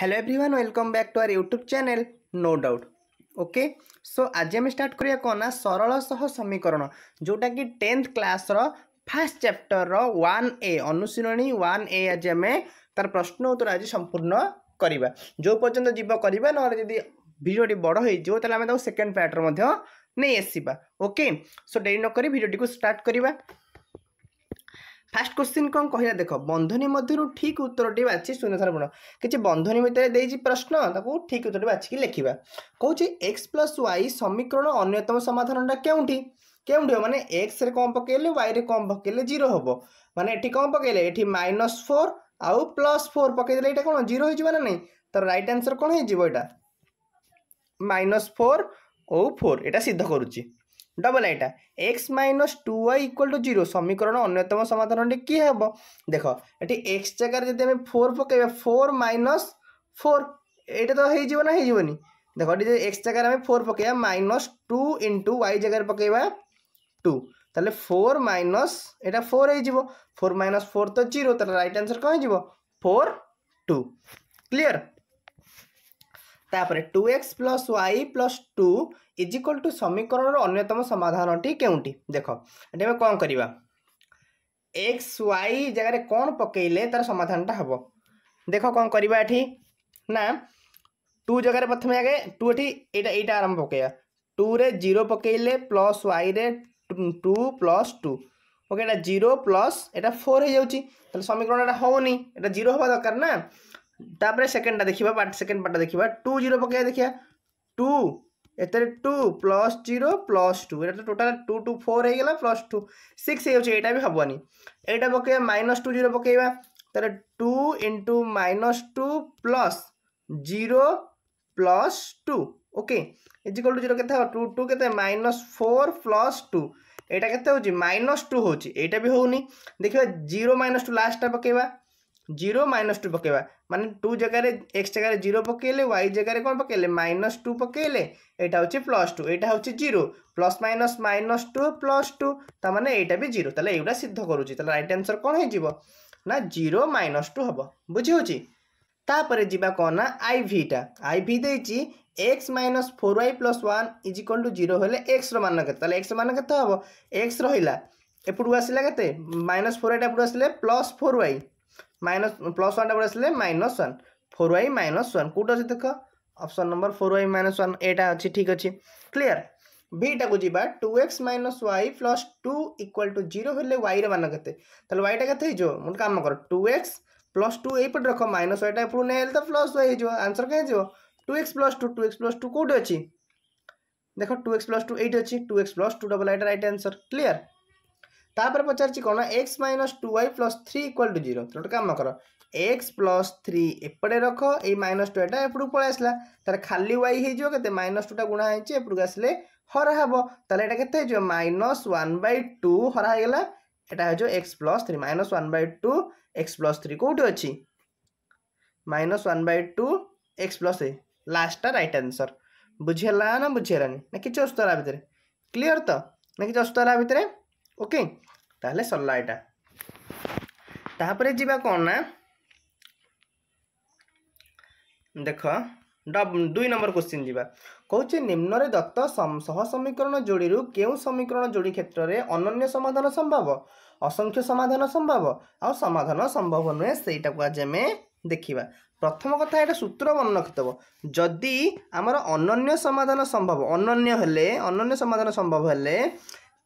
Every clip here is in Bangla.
hello everyone welcome back to our YouTube channel no doubt okay so আজ আমি স্টার্ট করিয়া কনা সরল সহ সমীকরণ যেটা কি টেন্থ ক্লাসর ফার্স্ট চ্যাপ্টর ওয়ান এ অনুশীলনী ওয়ান এ আজ আমি তার প্রশ্ন উত্তর আজ সম্পূর্ণ করা যে পর্যন্ত যাব করা নহলে যদি ভিডিওটি বড় হয়ে যাব তাহলে আমি তাকে সেকেন্ড পার্টর মধ্যে নেই আসবা ওকে সো ডেরি নকরি ভিডিওটি স্টার্ট করা ফার্স্ট কোশ্চিন কম কহিলা দেখ বন্ধনী মধ্যে ঠিক উত্তরটি বাছি শূন্যথার পূর্ণ কিছু বন্ধনী ভিতরে দিয়েছি প্রশ্ন তাকে ঠিক উত্তরটি বাছিকি লেখা কৌছি এক্স প্লস ওয়াই সমীকরণ অন্যতম সমাধানটা কেউটি কেউটি হব মানে এক্সরে কম পকাইলে ওয়াইরে কম পকাইলে জিরো হব মানে এটি কম পকাইলে এটি মাইনস ফোর আউ প্লস ফোর পকাই দিলে এটা কোণ জিরো হয়ে যাব না তার রাইট আনসর কোণ হয়ে যাব এটা মাইনস ফোর ও ফোর এটা সিদ্ধ করুছি डबल आईटा X minus two Y equal to zero समीकरण अन्यतम समाधान कि हम देख ये एक्स जगार जब फोर पक फोर माइनस फोर एटा तो हो देख ये एक्स जगार फोर पक माइनस टू इंटु वाई जगार पकेबा टू तेल फोर माइनस यहाँ फोर हो फोर माइनस फोर तो जीरो रईट आनसर कौन हो फोर टू क्लीयर তাপরে two x plus Y plus two is equal to সমীকরণর অন্যতম সমাধানটি কেউটি দেখ এটি আমি কম করা এক্স ওয়াই জায়গায় কম পকাইলে তার সমাধানটা হব দেখ কম করা এটি না টু জায়গায় প্রথমে আগে টু এটি এইটা এইটা আরম্ভ পকাইবা টুরে জিরো পকাইলে প্লস ওয়াইরে টু প্লস টু ওকে এটা জিরো প্লস এটা ফোর হয়ে যাচ্ছে তাহলে সমীকরণ এটা হওনি এটা জিরো হওয়া দরকার না ତାପରେ ସେକେଣ୍ଡଟା ଦେଖିବା ସେକେଣ୍ଡ ପାର୍ଟଟା ଦେଖିବା ଟୁ ଜିରୋ ପକାଇବା ଦେଖିବା ଟୁ ଏଥିରେ two plus zero plus two ଏଇଟା ତ ଟୋଟାଲ୍ ଟୁ ଟୁ ଫୋର୍ ହେଇଗଲା ପ୍ଲସ୍ ଟୁ ସିକ୍ସ ହେଇଯାଉଛି ଏଇଟା ବି ହେବନି ଏଇଟା ପକାଇବା ମାଇନସ୍ ଟୁ ଜିରୋ ପକାଇବା ତାହେଲେ two into minus two plus zero plus two okay equal to zero କେତେ ହେବ ଟୁ ଟୁ କେତେ ମାଇନସ୍ ଫୋର୍ ପ୍ଲସ୍ ଟୁ ଏଇଟା କେତେ ହେଉଛି ମାଇନସ୍ ଟୁ ହେଉଛି ଏଇଟା ବି ହେଉନି ଦେଖିବା ଜିରୋ ମାଇନସ୍ ଟୁ ଲାଷ୍ଟଟା ପକାଇବା জিরো মাইনস ଟୁ ପକାଇବା ମାନେ ଟୁ ଜାଗାରେ ଏକ୍ସ ଜାଗାରେ ଜିରୋ ପକାଇଲେ ୱାଇ ଜାଗାରେ କ'ଣ ପକାଇଲେ ମାଇନସ୍ ଟୁ ପକାଇଲେ ଏଇଟା ହେଉଛି ପ୍ଲସ୍ ଟୁ ଏଇଟା ହେଉଛି zero plus minus minus two plus two ତା'ମାନେ ଏଇଟା ବି ଜିରୋ ତାହେଲେ ଏଇଗୁଡ଼ା ସିଦ୍ଧ କରୁଛି ତାହେଲେ ରାଇଟ୍ ଆନ୍ସର୍ କ'ଣ ହେଇଯିବ ନା ଜିରୋ ମାଇନସ୍ ଟୁ ହେବ ବୁଝି ହେଉଛି ତାପରେ ଯିବା କ'ଣ ନା ଆଇ ଭିଟା ଆଇ ଭି ଦେଇଛି X minus four Y plus one is equal to zero হলে এক্সর মান কেতে তাহলে এক্সর মান কেতে হব এক্স রহিলা এপটু আসলে কেতে মাইনস ফোর ওয়াইটা এপটু আসলে plus four Y minus plus ওয়ানটা পরে আসলে minus one four Y minus one কোটা অছি দেখ option number four Y minus one এটা অছি ঠিক অছি ক্লিয়ার ভিটাকু যা two x minus Y plus two equal to zero হলে ওয়াইর মান কেতে তাহলে ওয়াইটা কেতে হয়ে যাব গোটে কাম কর টু এক্স প্লস টু এইপটে রখ মাইনস ওয়াইটা এপটু নিয়ে তো প্লস ওয়াই হয়ে আনসর কে হয়ে two x plus two two x plus two কোটি অছি দেখ টু এক্স প্লস টু এইট অছি two x plus two double এইটা রাইট আনসর ক্লিয়ার ତାପରେ ପଚାରିଛି କ'ଣ X minus two Y plus three equal to zero ଗୋଟେ କାମ କର ଏକ୍ସ ପ୍ଲସ୍ ଥ୍ରୀ ଏପଟେ ରଖ ଏଇ ମାଇନସ୍ ଟୁଟା ଏପଟକୁ ପଳେଇ ଆସିଲା ତାହେଲେ ଖାଲି ୱାଇ ହେଇଯିବ କେତେ ମାଇନସ୍ ଟୁଟା ଗୁଣା ହେଇଛି ଏପଟକୁ ଆସିଲେ ହରା ହେବ ତାହେଲେ ଏଇଟା କେତେ ହେଇଯିବ ମାଇନସ୍ ୱାନ୍ ବାଇ ଟୁ ହରା ହେଇଗଲା ଏଇଟା ହେଇଯିବ X plus three minus one by two X plus three କେଉଁଠି ଅଛି minus one by two X plus three ଲାଷ୍ଟଟା ରାଇଟ୍ ଆନ୍ସର୍ ବୁଝିହେଲା ନା ବୁଝିହେଲାନି ନା କିଛି ଅସୁବିଧା ଭିତରେ କ୍ଲିଅର୍ ତ ନା କିଛି ଅସୁବିଧା ଭିତରେ ओके ताल सरला यहाँ तापर जा कौन ना देख दुई नंबर क्वेश्चन जी कौच निम्न दत्त सहसमीकरण जोड़ी क्यों समीकरण जोड़ी क्षेत्र में अन्य समाधान संभव असंख्य समाधान संभव आउ समाधान संभव नुहे से आज आम देखा प्रथम कथा सूत्र वर्णन करदेव जदि आमर अन्य समाधान संभव अन्य अन्य समाधान संभव है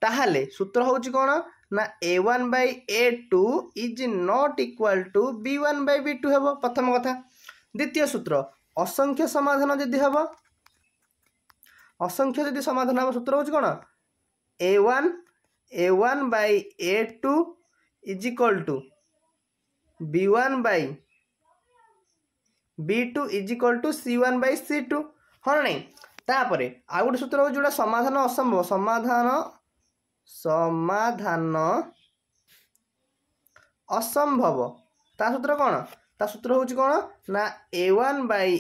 ତାହେଲେ ସୂତ୍ର ହେଉଛି କ'ଣ ନା ଏ one by A two is not equal to B one by B two ହେବ ପ୍ରଥମ କଥା ଦ୍ୱିତୀୟ ସୂତ୍ର ଅସଂଖ୍ୟ ସମାଧାନ ଯଦି ହେବ ଅସଂଖ୍ୟ ଯଦି ସମାଧାନ ହେବ ସୂତ୍ର ହେଉଛି କ'ଣ ଏ one A one by A two is equal to B one by B two is equal to C one by C two ହଁ ନାଇଁ ତାପରେ ଆଉ ଗୋଟେ ସୂତ୍ର ହେଉଛି ଯେଉଁଟା ସମାଧାନ ଅସମ୍ଭବ ସମାଧାନ ସମାଧାନ ଅସମ୍ଭବ ତା ସୂତ୍ର କ'ଣ ତା ସୂତ୍ର ହେଉଛି କ'ଣ ନା ଏ one by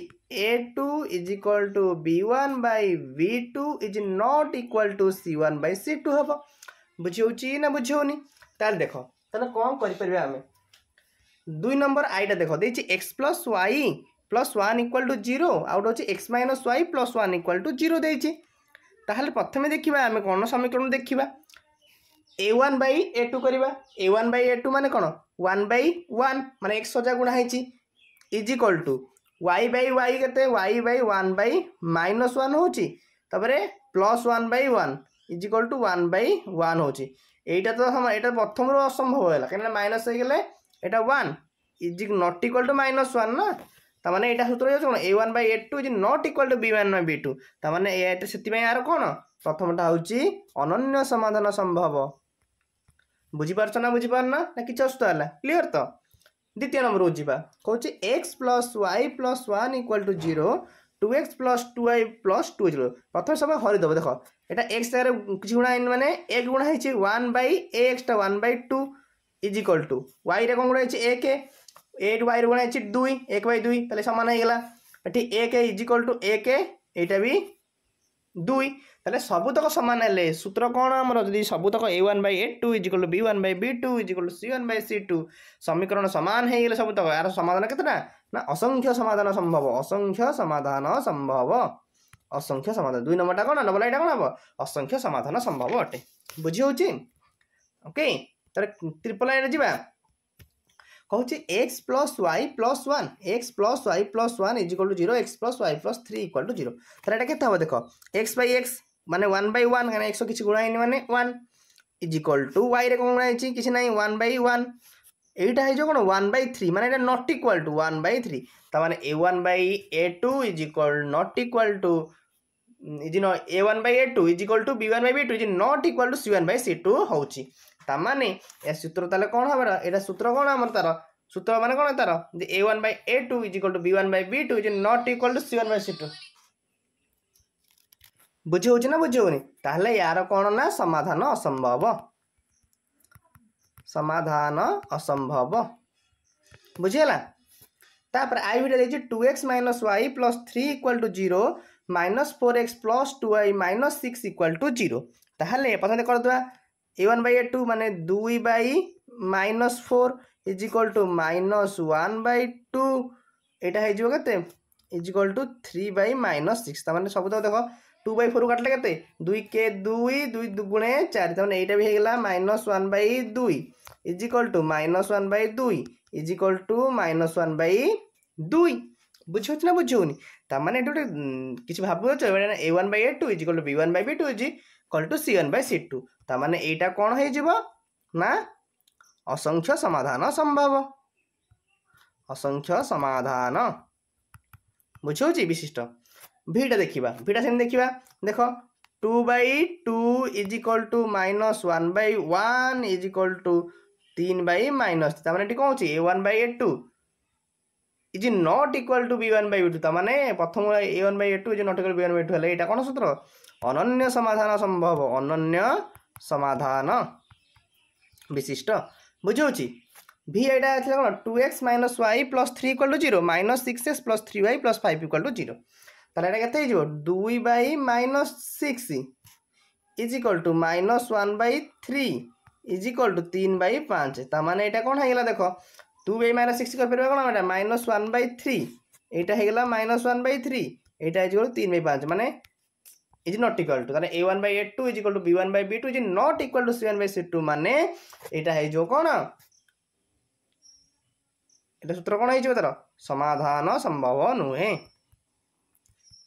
A two is equal to B one by B two is not equal to C one by C two ହେବ ବୁଝି ହେଉଛି ନା ବୁଝି ହେଉନି ତାହେଲେ ଦେଖ ତାହେଲେ କ'ଣ କରିପାରିବା ଆମେ ଦୁଇ ନମ୍ବର ଆଇଟା ଦେଖ ଦେଇଛି X plus Y plus one equal to zero ଆଉ ଗୋଟେ ହେଉଛି X minus Y plus one equal to zero ଦେଇଛି ତାହେଲେ ପ୍ରଥମେ ଦେଖିବା ଆମେ କ'ଣ ସମୀକରଣ ଦେଖିବା ए वन बै ए टू करवा ए वन बै ए टू मान कौन वन बै वन मान एक्स सजा गुणा होती is equal to Y by Y के Y by one by minus one होपर plus one by one is equal to one by one होटा तो हम ये प्रथम रू असंभव है कहीं माइनस हो यहाँ one is not equal to minus one ना तो मैंने यहाँ सूत्र हो কোণ এ one by A two is not equal to B one by B two তার মানে এটা সেপাই আর কোণ প্রথমটা হচ্ছে অনন্য ବୁଝିପାରୁଛ ନା ବୁଝିପାରୁନ ନା କିଛି ଅସୁବିଧା ହେଲା କ୍ଲିଅର ତ ଦ୍ୱିତୀୟ ନମ୍ବରକୁ ଯିବା କହୁଛି X plus Y plus one equal to zero two x plus two Y plus two zero প্রথমে সবাই হরি দেবো দেখো এটা এক্স জায়গায় কিছু গুণা হয়নি মানে এক গুণা হয়েছে ওয়ান বাই এ এক্সটা one by two is equal to ওয়াইরে কম গুণা হয়েছে এক এইট ওয়াইরে গুণা হয়েছে দুই এক বাই দুই তাহলে সমান হয়ে গেলা এটি এক ইজ ইকল টু এক এইটা বি দুই তাহলে সবুতক সমান হলে সূত্র কোণ আমার যদি সবুতক A one by A two equal B one by B two equal C one by C two সমীকরণ সমান হয়ে গেলে সবুতক আর সমাধান কেতটা না অসংখ্য সমাধান সম্ভব অসংখ্য সমাধান সম্ভব অসংখ্য সমাধান দুই নম্বরটা কোণ ডবল এটা কোণ হব অসংখ্য সমাধান সম্ভব অটে বুঝি হচ্ছে ওকে তাহলে ট্রিপল আইরে যা কৌছি X plus Y plus one X plus Y plus one equal to zero X plus Y plus three equal to zero তাহলে এটা কেতে হব দেখ এক্স বাই এক্স মানে ওয়ান বাই ওয়ান মানে একশো কিছু ଗୁଣା হয়নি মানে ওয়ান ইজ ଇକ୍ୱାଲ୍ টু ୱାଇରେ କ'ଣ ଗୁଣା হয়েছি কিছু নাই ওয়ান বাই ওয়ান এইটা হয়েছে কোনো ওয়ান বাই থ্রি মানে এটা not equal to one by three তার মানে এ one by A two is equal not equal to is ন A one by A two is equal to B one by B two is not equal to C one by C two হচ্ছে তার মানে এ সূত্র তাহলে কোণ হবে এটা সূত্র কোণ আমার তার সূত্র মানে কোণ তার যে A one by A two is equal to B one by B two is not equal to C one by C two ବୁଝି ହେଉଛି ନା ବୁଝି ହେଉନି ତାହେଲେ ୟାର କ'ଣ ନା ସମାଧାନ ଅସମ୍ଭବ ସମାଧାନ ଅସମ୍ଭବ ବୁଝିହେଲା ତାପରେ ଆଇ ଭିଡ଼ିଓ ଦେଇଛି two x minus Y plus three equal to zero minus four x plus two y minus six equal to zero ତାହେଲେ ପ୍ରଥମେ କରିଦେବା a one by A two ମାନେ ଦୁଇ by minus four is equal to minus one by two ଏଇଟା ହେଇଯିବ କେତେ is equal to three by minus six ତା'ମାନେ ସବୁତକ ଦେଖ টু বাই ফোর কাটলে কেতে দুই কে দুই দুই গুণে চারি তাহলে মানে এইটা বি হয়ে মাইনস ওয়ান বাই দুই is equal to minus one by দুই is equal to minus one by দুই বুঝি হচ্ছে না বুঝি হউনি তার মানে এটা গোটে কিছু ভাবিব চলবে a one by A two is equal to B one by B two is equal to C one by C two তার মানে এইটা কোণ হয়ে যাব না অসংখ্য সমাধান সম্ভব অসংখ্য সমাধান বুঝি হচ্ছে বিশিষ্ট ভিটা দেখিবা ভিটা সেমতি দেখিবা দেখ two by two is equal to minus one by one is equal to তিন বাই মাইনস তার মানে এটি কম হচ্ছে a one by A two is not equal to B one by B two তার মানে প্রথম a one by A two is not equal b one by two হলে এটা কোন সূত্র অনন্য সমাধান সম্ভব অনন্য সমাধান বিশিষ্ট বুঝাচ্ছি ভি এটা আসলে কোণ two x minus Y plus three equal to zero minus six x plus three y plus five equal to zero तेल कत दुई by six is equal to minus one by three is equal to तीन बै पाँच तमान यहाँ कौन होगा देख टू बै माइनस सिक्स कर पार्बे कौन माइनस वन बै थ्री यहाँ हो माइनस वन बै थ्री यहाँ इज्वल टू तीन बै पाँच मैंने इज नट इक्वाल टू तेरे a one by a two is equal to b one by b two is not equal to c one by c two मान यहाँ हो कौन ये सूत्र कौन हो तर समाधान संभव नुहे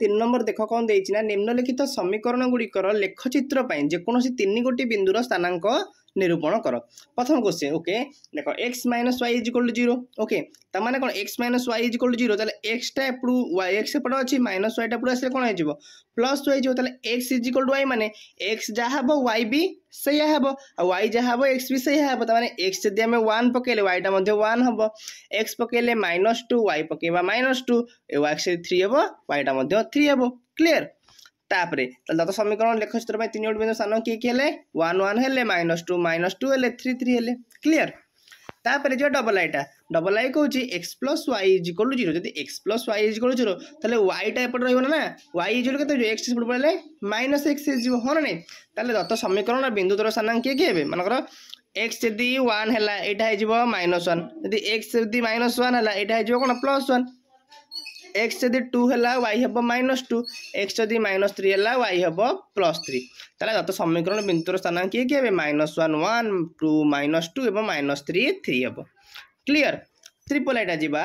ତିନି ନମ୍ବର ଦେଖ କ'ଣ ଦେଇଛି ନା ନିମ୍ନଲିଖିତ ସମୀକରଣ ଗୁଡ଼ିକର ଲେଖଚିତ୍ର ପାଇଁ ଯେକୌଣସି ତିନି ଗୋଟି ବିନ୍ଦୁର ସ୍ଥାନାଙ୍କ নিরূপণ কর প্রথম কোশ্চেন ওকে দেখো x minus y is equal to zero okay তার মানে কোণ x minus y is equal to zero তাহলে এক্সটা এপটু ওয়াই এক্স এপটে অছি মাইনস ওয়াইটা এপটু আসলে কোণ হয়ে প্লস টু হয়ে তাহলে x is equal to y মানে এক্স যা হব ওয়াই বি ସେଇଆ ହେବ ଆଉ ୱାଇ ଯାହା ହେବ ଏକ୍ସ ବି ସେଇଆ ହେବ ତା'ମାନେ ଏକ୍ସ ଯଦି ଆମେ ୱାନ୍ ପକାଇଲେ ୱାଇଟା ମଧ୍ୟ ୱାନ୍ ହେବ ଏକ୍ସ ପକାଇଲେ ମାଇନସ୍ ଟୁ ୱାଇ ପକାଇବା ମାଇନସ୍ ଟୁ ଏକ୍ସ ଥ୍ରୀ ହେବ ୱାଇଟା ମଧ୍ୟ ଥ୍ରୀ ହେବ କ୍ଲିଅର୍ ତାପରେ ତାହେଲେ ଦତ୍ତ ସମୀକରଣ ଲେଖଚିତ୍ର ପାଇଁ ତିନୋଟି ବିନ୍ଦୁ ସ୍ଥାନ କିଏ କିଏ ହେଲେ ୱାନ୍ ୱାନ୍ ହେଲେ ମାଇନସ୍ ଟୁ ମାଇନସ୍ ଟୁ ହେଲେ ଥ୍ରୀ ଥ୍ରୀ ହେଲେ କ୍ଲିଅର୍ ତାପରେ ଯିବା ଡବଲ ଆଇଟା ଡବଲ ଆଇ କହୁଛି X plus y is equal to zero ଯଦି x plus y is equal to zero ତାହେଲେ ୱାଇଟା ଏପଟେ ରହିବ ନା ୱାଇ ଇଜ୍ କେତେ ହେଇଯିବ ଏକ୍ସ ସେପଟେ ପଳେଇଲେ ମାଇନସ୍ ଏକ୍ସ ହେଇଯିବ ହଁ ନା ନାଇଁ ତାହେଲେ ଦତ୍ତ ସମୀକରଣ ବିନ୍ଦୁ ଦୂର ସ୍ଥାନାଙ୍କ କିଏ କିଏ ହେବେ ମାନଙ୍କର এক্স যদি ওয়ান হল এটা হয়ে মাইনস ওয়ান যদি এক্স যদি মাইনস ওয়ান হল এটা হয়ে কোণ প্লস ওয়ান এক্স যদি টু হলা ওয়াই হব মাইনস টু এক্স যদি মাইনস থ্রি হলা ওয়াই হব প্লস থ্রি তাহলে যত সমীকরণ বিন্দুর স্থানাঙ্ক কি কি হবে minus one one two minus two এবং মাইনস থ্রি থ্রি হব ক্লিয়ার ত্রিপল এটা যা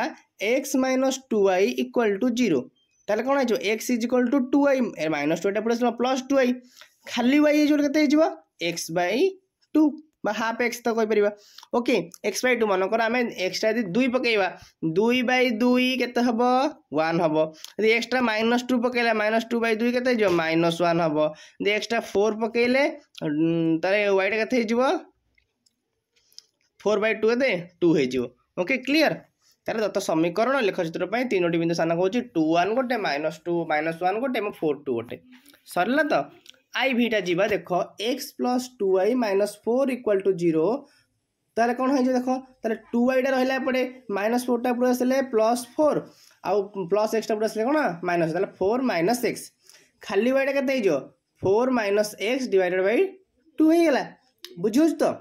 x minus two y equal to zero তাহলে কোণ হয়েছে x is equal two two y minus two এটা পড়ে প্লস টু ওয়াই খালি ওয়াই ইজ কেতে হয়ে এক্স বাই টু বা হাফ এক্স ତ କହିପାରିବା ଓକେ ଏକ୍ସ ବାଇ ଟୁ ମନେକର ଆମେ ଏକ୍ସଟ୍ରା ଯଦି ଦୁଇ ପକାଇବା ଦୁଇ ବାଇ ଦୁଇ କେତେ ହେବ ୱାନ୍ ହେବ ଯଦି ଏକ୍ସଟ୍ରା ମାଇନସ୍ ଟୁ ପକାଇଲା ମାଇନସ୍ ଟୁ ବାଇ ଦୁଇ କେତେ ହେଇଯିବ ମାଇନସ୍ ୱାନ୍ ହେବ ଯଦି ଏକ୍ସଟ୍ରା ଫୋର୍ ପକାଇଲେ ତାହେଲେ ୱାଇଟା କେତେ ହେଇଯିବ ଫୋର୍ ବାଇ ଟୁ କେତେ ଟୁ ହେଇଯିବ ଓକେ କ୍ଲିଅର ତାହେଲେ ଦତ୍ତ ସମୀକରଣ ଲେଖଚିତ୍ର ପାଇଁ ତିନୋଟି ବିନ୍ଦୁ ସ୍ଥାନ କହୁଛି ଟୁ ୱାନ୍ ଗୋଟେ ମାଇନସ୍ ଟୁ ମାଇନସ୍ ୱାନ୍ ଗୋଟେ ଏବଂ ଫୋର୍ ଟୁ ଗୋଟେ ସରିଲା ତ आई भीटा जी देख x plus two y minus four equal to zero तार कौन हो देख तार टू वाइटा रहा पड़े माइनस फोर पूरे आसे प्लस फोर आउ प्लस एक्सटा पूरे आसे कौन माइनस फोर माइनस एक्स खाली वाइटा के four minus x divided by two हो बुझ तो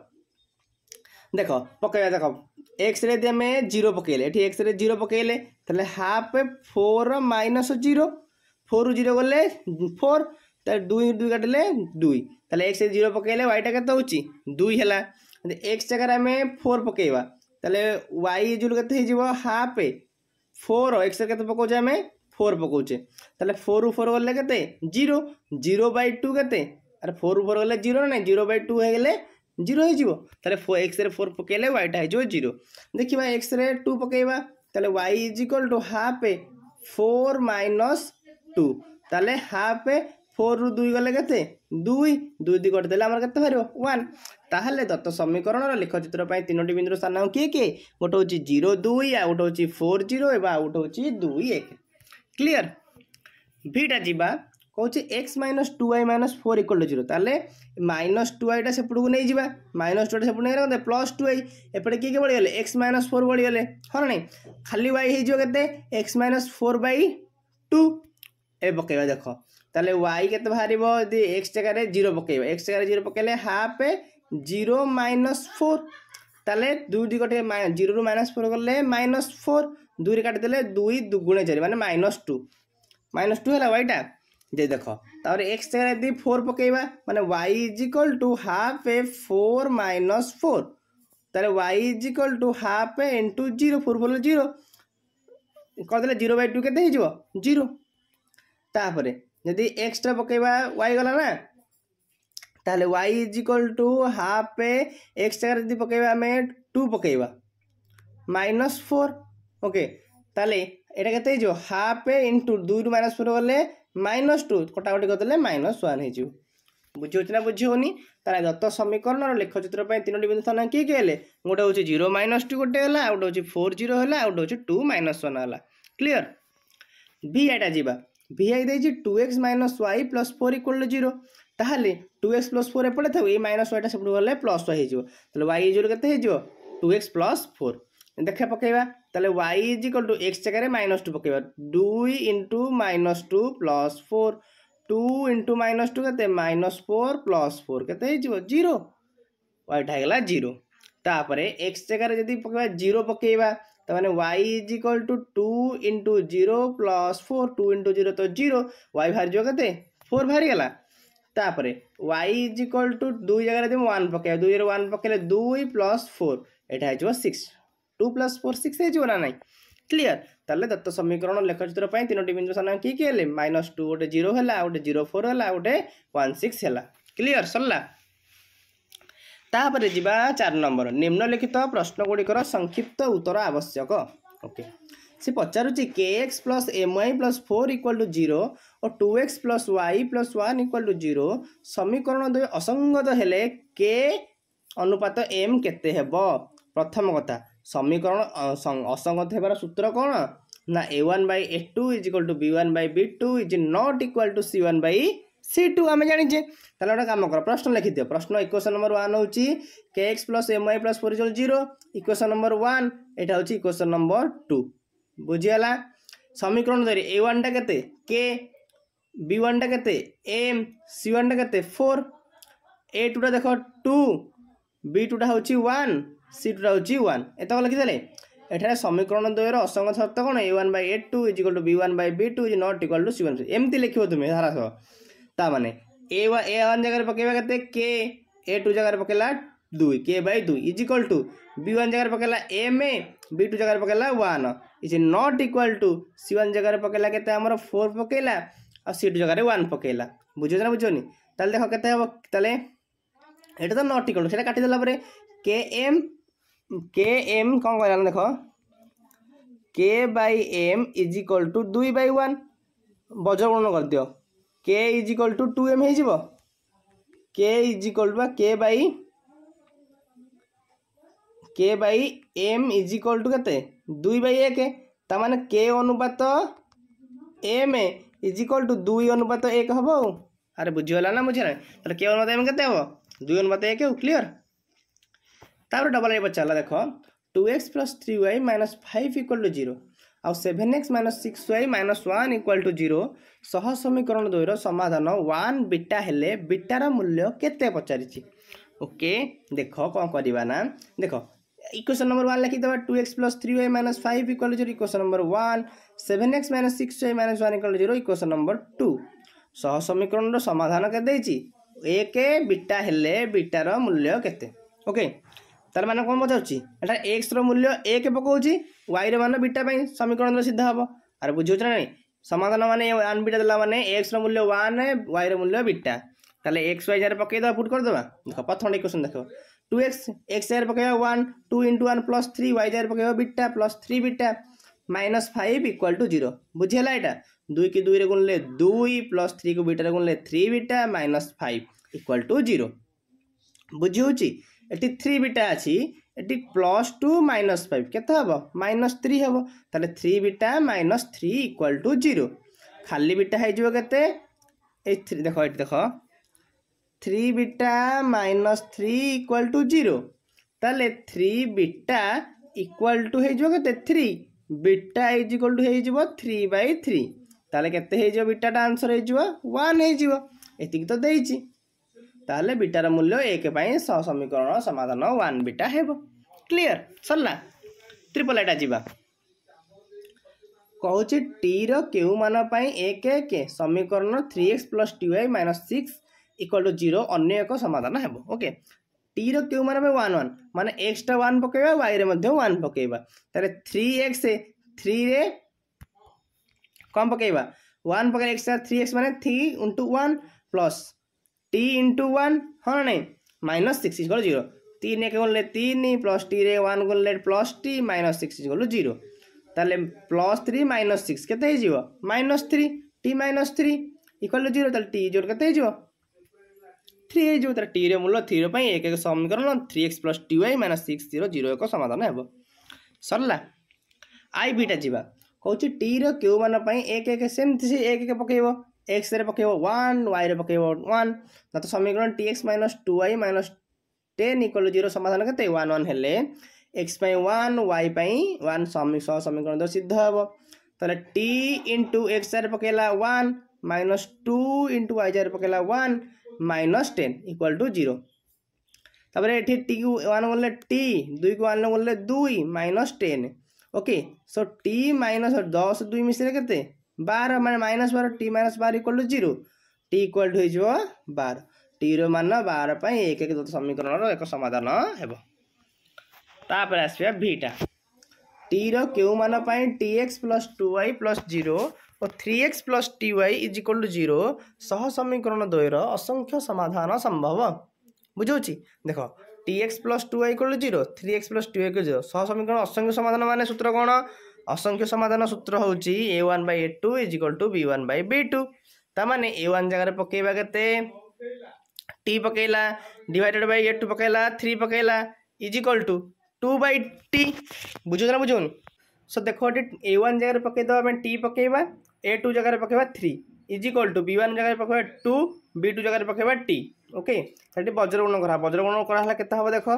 देख पक देख एक्स आम जीरो पकेले ये एक्सरे जीरो पकेले तो half four minus zero four zero गले फोर दुई दुई काटले दुई तेल एक्स जीरो पकड़े वाईटा के दुई है एक्स जगार आम फोर पकेवा तेल वाई इज के हाफ फोर एक्स के पकाचे आम फोर पकाचे तेल फोर फोर गले के जीरो जीरो बै टू के अरे फोर फोर गले जीरो ना जीरो बै टू हो गले जीरो एक्स रे फोर पकड़े वाईटा हो जीरो देखा एक्स रे टू पकेवा तेल y is equal to half four minus two तेल हाफ ফোরু দুই গলে কেতে দুই দুই দুই গোটে দেলে আমার কেতে বাহিব ওয়ান তাহলে দত্ত সমীকরণর লেখচিত্র পাই তিনোটি বিন্দুর স্থান নাম কিয়ে কিয়ে গোটে হচ্ছে জিরো দুই আর গোটে হচ্ছে ফোর জিরো এবং আউ গোটে হচ্ছে দুই এক ক্লিয়ার ভিটা যা কৌছে x minus two y minus four equal to zero তাহলে মাইনস টু ওয়াইটা সেপটକୁ ନେଇଯିବା মাইনস টুটা সেপটକୁ ନେଇଗଲେ କେତେ ପ୍ଲସ୍ ଟୁ ୱାଇ ଏପଟେ କିଏ କିଏ ବଢ଼ିଗଲେ ଏକ୍ସ ମାଇନସ୍ ଫୋର୍ ବଢ଼ିଗଲେ ହଁ ନା ନାହିଁ ଖାଲି ୱାଇ ହେଇଯିବ କେତେ x minus four by two ଏ ପକାଇବା ଦେଖ তাহলে ওয়াই কেতে বাহার যদি এক্স জায়গায় জিরো পকাইব এক্স জায়গায় জিরো পকাইলে হাফ জিরো মাইনস ফোর তাহলে দুই কটে জিরো রু মাইনস ফোর গলে মাইনস ফোর দুইরে কাটিদেলে দুই দুগুণে চারি মানে মাইনস টু মাইনস টু হলো ওয়াইটা যে দেখ তাহলে এক্স জায়গায় যদি ফোর পকাইবা মানে y is equal to half a four minus four তাহলে y is equal to half a into zero four four zero করে জিরো বাই টু ଟୁ হয়ে যাব জিরো ତାପରେ जदि एक्सटा पकेबा वाई गला ना ताले y is equal to half A x जगह जब पक टू पक माइनस फोर ओके ताले यहाँ के हाफ ए इंटू दुई रू माइनस फोर गले माइनस टू कटाकटी कर माइनस वन हो बुझे ना बुझेनि तार गत समीकरण और लेखचित्र तीनो बिंदु स्थान किए गोटे हूँ जीरो माइनस टू गोटे गला गोटे फोर जीरो गला गोटे two minus one clear b एटा जावा ভি আই দিয়েছি two x minus Y plus four equal to zero তাহলে টু এক্স প্লস ফোর এপটে থাকবে এই মাইনস ওয়াইটা সেপটু গলে প্লস ওয়াই হয়ে তাহলে ওয়াই ইজুয়াল কেতে হয়ে টু এক্স প্লস ফোর দেখা পকাইবা তাহলে y is equal to x জায়গায় মাইনস টু পকাইবা দুই into minus two plus four two into minus two কেতে মাইনস ফোর প্লস ফোর কেতে হয়ে জিরো ওয়াইটা হয়ে গেল জিরো তাপরে এক্স জায়গায় যদি পকাইবা জিরো পকাইবা তার মানে y is equal to two into zero plus four two into zero तो जीरो वाई बाहर के फोर बाहरी गला तापर वाई इज इक्वल टू दुई जगह तुम वन पकड़ दुई वन पकड़े दुई प्लस फोर यहाँ हो six two plus four six हो ना क्लीयर তাহলে দত্ত সমীকরণ লেখচিত্র পাই তিনোটি বিন্দু স্থানাঙ্ক কি কি হলে মাইনস টু গোটে জিরো হল গোটে জিরো ফোর হল গোটে ওয়ান সিক্স হল ক্লিয়ার সরলা ତାପରେ ଯିବା ଚାରି ନମ୍ବର ନିମ୍ନଲିଖିତ ପ୍ରଶ୍ନ ଗୁଡ଼ିକର ସଂକ୍ଷିପ୍ତ ଉତ୍ତର ଆବଶ୍ୟକ ଓକେ ସେ ପଚାରୁଛି k x plus m y plus four equal to zero ଓ two X plus Y plus one equal to zero ସମୀକରଣ ଦୁଇ ଅସଙ୍ଗତ ହେଲେ କେ ଅନୁପାତ ଏମ୍ କେତେ ହେବ ପ୍ରଥମ କଥା ସମୀକରଣ ଅସଙ୍ଗତ ହେବାର ସୂତ୍ର କ'ଣ ନା ଏ one by A two is equal to B one by B two is not equal to C one by c two আমি জানিছে তাহলে গোটে কাম কর প্রশ্ন লিখিদিও প্রশ্ন ইকুয়েশন নম্বর ওয়ান হচ্ছে k x plus m y plus four is zero equation number one এটা হচ্ছে ইকুয়েশন নম্বর টু বুঝিগাল সমীকরণ তৈরি এ ওয়ানটা কেতে কে বি ওয়ানটা কেতে এম সি ওয়ানটা কেতে ফোর এ টুটা দেখ টু বি টুটা হচ্ছে ওয়ান সি টুটা হচ্ছে ওয়ান এতক লিখিদেলে এখানে সমীকরণ দ্বয়ের অসঙ্গ সত্য কোণ এ one by A two is equal to B one by B two is not equal to C one এমতি লিখব তুমি ধারা সহ ତାମାନେ ଏ ଏ ୱାନ୍ ଜାଗାରେ ପକାଇବା କେତେ କେ ଏ ଟୁ ଜାଗାରେ ପକାଇଲା ଦୁଇ କେ ବାଇ ଦୁଇ is equal to B one ଜାଗାରେ ପକାଇଲା ଏମ୍ ଏ ବି ଟୁ ଜାଗାରେ ପକାଇଲା one is not equal to C one ଜାଗାରେ ପକାଇଲା କେତେ ଆମର ଫୋର୍ ପକାଇଲା ଆଉ ସି ଟୁ ଜାଗାରେ ୱାନ୍ ପକାଇଲା ବୁଝୁଛ ନା ବୁଝୁନି ତାହେଲେ ଦେଖ କେତେ ହେବ ତାହେଲେ ଏଇଟା ତ ନଟ୍ ଇକ୍ୱାଲ୍ ଟୁ ସେଇଟା କାଟିଦେଲା ପରେ କେ ଏମ୍ କେ ଏମ୍ କ'ଣ କହିଲା ଦେଖ k by m is equal to দুই বাই ওয়ান বজ্রগ্রহণ করে দিও k is equal to two m হয়ে কে ইজ ইকাল টু বা k by k by m is equal to কেতে দুই বাই এক তার মানে কে অনুপাত এম ইজ ইকাল টু দুই অনুপাত এক হব আও আরে বুঝিগলা না বুঝে না তাহলে কে অনুপাত এম কেতে হব দুই অনুপাত এক আও ক্লিয়ার তারপরে ডবল এই পচারলা দেখ two x plus three y minus five equal to zero ଆଉ seven x minus six y minus one equal to zero ସହ ସମୀକରଣ ଦୁଇର ସମାଧାନ ୱାନ୍ ବିଟା ହେଲେ ବିଟାର ମୂଲ୍ୟ କେତେ ପଚାରିଛି ଓକେ ଦେଖ କ'ଣ କରିବା ନା ଦେଖ ইকুয়েশন নম্বর ওয়ান লিখি দেবা two x plus three y minus five equal zero equation number one seven x minus six y minus one equal zero equation number two সহ সমীকরণর সমাধান কে দিয়েছি এক বিটা হলে বিটার মূল্য কেতে ওকে তাহলে মানে କ'ଣ ପଚାରୁଛି ଏଠାରେ ଏକ୍ସର ମୂଲ୍ୟ ଏକ ପକାଉଛି ୱାଇର ମାନ ବିଟା ପାଇଁ ସମୀକରଣ ସିଦ୍ଧ ହେବ ଆରେ ବୁଝାଉଛି ନା ନାହିଁ ସମାଧାନ ମାନେ ୱାନ୍ ବିଟା ଦେଲା ମାନେ ଏକ୍ସର ମୂଲ୍ୟ ୱାନ୍ ୱାଇର ମୂଲ୍ୟ ବିଟା ତାହେଲେ ଏକ୍ସ ୱାଇ ଯାରେ ପକାଇଦେବା ପୁଟ୍ କରିଦେବା ଦେଖ ପ୍ରଥମଟା ଇକ୍ୱେସନ୍ ଦେଖିବ ଟୁ ଏକ୍ସ ଏକ୍ସ ଯାରେ ପକାଇବା one two into one plus three y ଯାରେ ପକାଇବା beta plus three beta minus five equal to zero ବୁଝିହେଲା ଏଇଟା ଦୁଇ କି ଦୁଇରେ ଗୁଣିଲେ ଦୁଇ ପ୍ଲସ୍ ଥ୍ରୀକୁ ବିଟାରେ ଗୁଣିଲେ three beta minus five equal to zero ବୁଝି ହେଉଛି এটি থ্রি বিটা আছে এটি প্লস টু মাইনস ফাইভ কেতে হব মাইনস থ্রি হব তাহলে three beta minus three equal to zero খালি বিটা হয়ে যাব কেতে এই থ্রি দেখ এটি দেখ three beta minus three equal to zero তাহলে থ্রি বিটা ইকুয়াল টু হয়ে যাব কেতে three beta is equal to হয়ে যাব থ্রি বাই থ্রি তাহলে কেতে হয়ে যাব বিটাটা আনসর হয়ে যাব ওয়ান হয়ে যাব এতিকি তো দেইছি ताले बीटार मूल्य एक समीकरण समाधान वन बिटा हे क्लीयर सरला ट्रिपल एटा जी कौच टी रो मानपाई एक एक समीकरण three x plus t y minus six equal to zero अगर एक समाधान हे ओके टी रो मानपाई वन वन मान एक्सटा वन पक वाई वन पकईवा तेरे थ्री एक्स थ्री कौन पकईवा वन पक एक्सटा थ्री एक्स मान three into one plus t into one हाँ ना माइनस सिक्स इज जीरो तीन एक गले तीन प्लस टी रे वन गले plus t minus six is zero তাহলে প্লস থ্রি মাইনস সিক্স কেতে হয়েযিব minus three t minus three equal to zero তাহলে টি জোর কেতে হয়েযিব থ্রি হয়েযিব তাহলে টি রে মূল্য থ্রি পাই এক এক সমীকরণ three x plus t y minus six zero zero এক সমাধান হব সরলা আই বিটা যা কৌছি টি র কেউ মান এক এক সেমতি সে এক এক পকাইব एक्स पकेब वन वाई पकेब वन ना तो समीकरण t x minus two y minus ten equal zero समाधान के वन वन हेले वन वाई वन समीकरण तो सिद्ध हे तो टी इंटु एक्स चार पकेला one minus two into y चार पकेला one minus ten equal to zero তারপরে এটি টি কু ওয়ান করলে টি দুই কু ওয়ান করলে দুই minus ten okay so t minus দশ ବାର ମାନେ ମାଇନସ୍ ବାର ଟି ମାଇନସ୍ ବାର equal to zero t equal to ହେଇଯିବ ବାର ଟିର ମାନ ବାର ପାଇଁ ଏକ ଏକ ଦତ୍ତ ସମୀକରଣର ଏକ ସମାଧାନ ହେବ ତାପରେ ଆସିବା ଭିଟା ଟିର କେଉଁ ମାନ ପାଇଁ t x plus two Y plus zero ଓ three x plus t y is equal to zero ସହ ସମୀକରଣ ଦ୍ୱୟର ଅସଂଖ୍ୟ ସମାଧାନ ସମ୍ଭବ ବୁଝାଉଛି ଦେଖ t x plus two y equal to zero three x plus two y equal zero ସହ ସମୀକରଣ ଅସଂଖ୍ୟ ସମାଧାନ ମାନେ ସୂତ୍ର କ'ଣ অসংখ্য সমাধান সূত্র হচ্ছে a one by A two is equal to B one by B two তার মানে এ ওয়ান জায়গায় পকাইবা কেতে টি পকাইলা ডিভাইডেড বাই এ টু পকাইলা থ্রি পকাইলা is equal to two by t বুঝুন না বুঝুন সো দেখো এটি এ ওয়ান জায়গায় পকাই দেওয়া আমি টি পকাইবা এ টু জায়গায় পকাইবা three is equal to B one জায়গায় পকাইবা টু বি টু জায়গায় পকাইবা টি ওকে সেটি বজ্রগুণ করা বজ্রগুণ করা হলে কেতে হব দেখো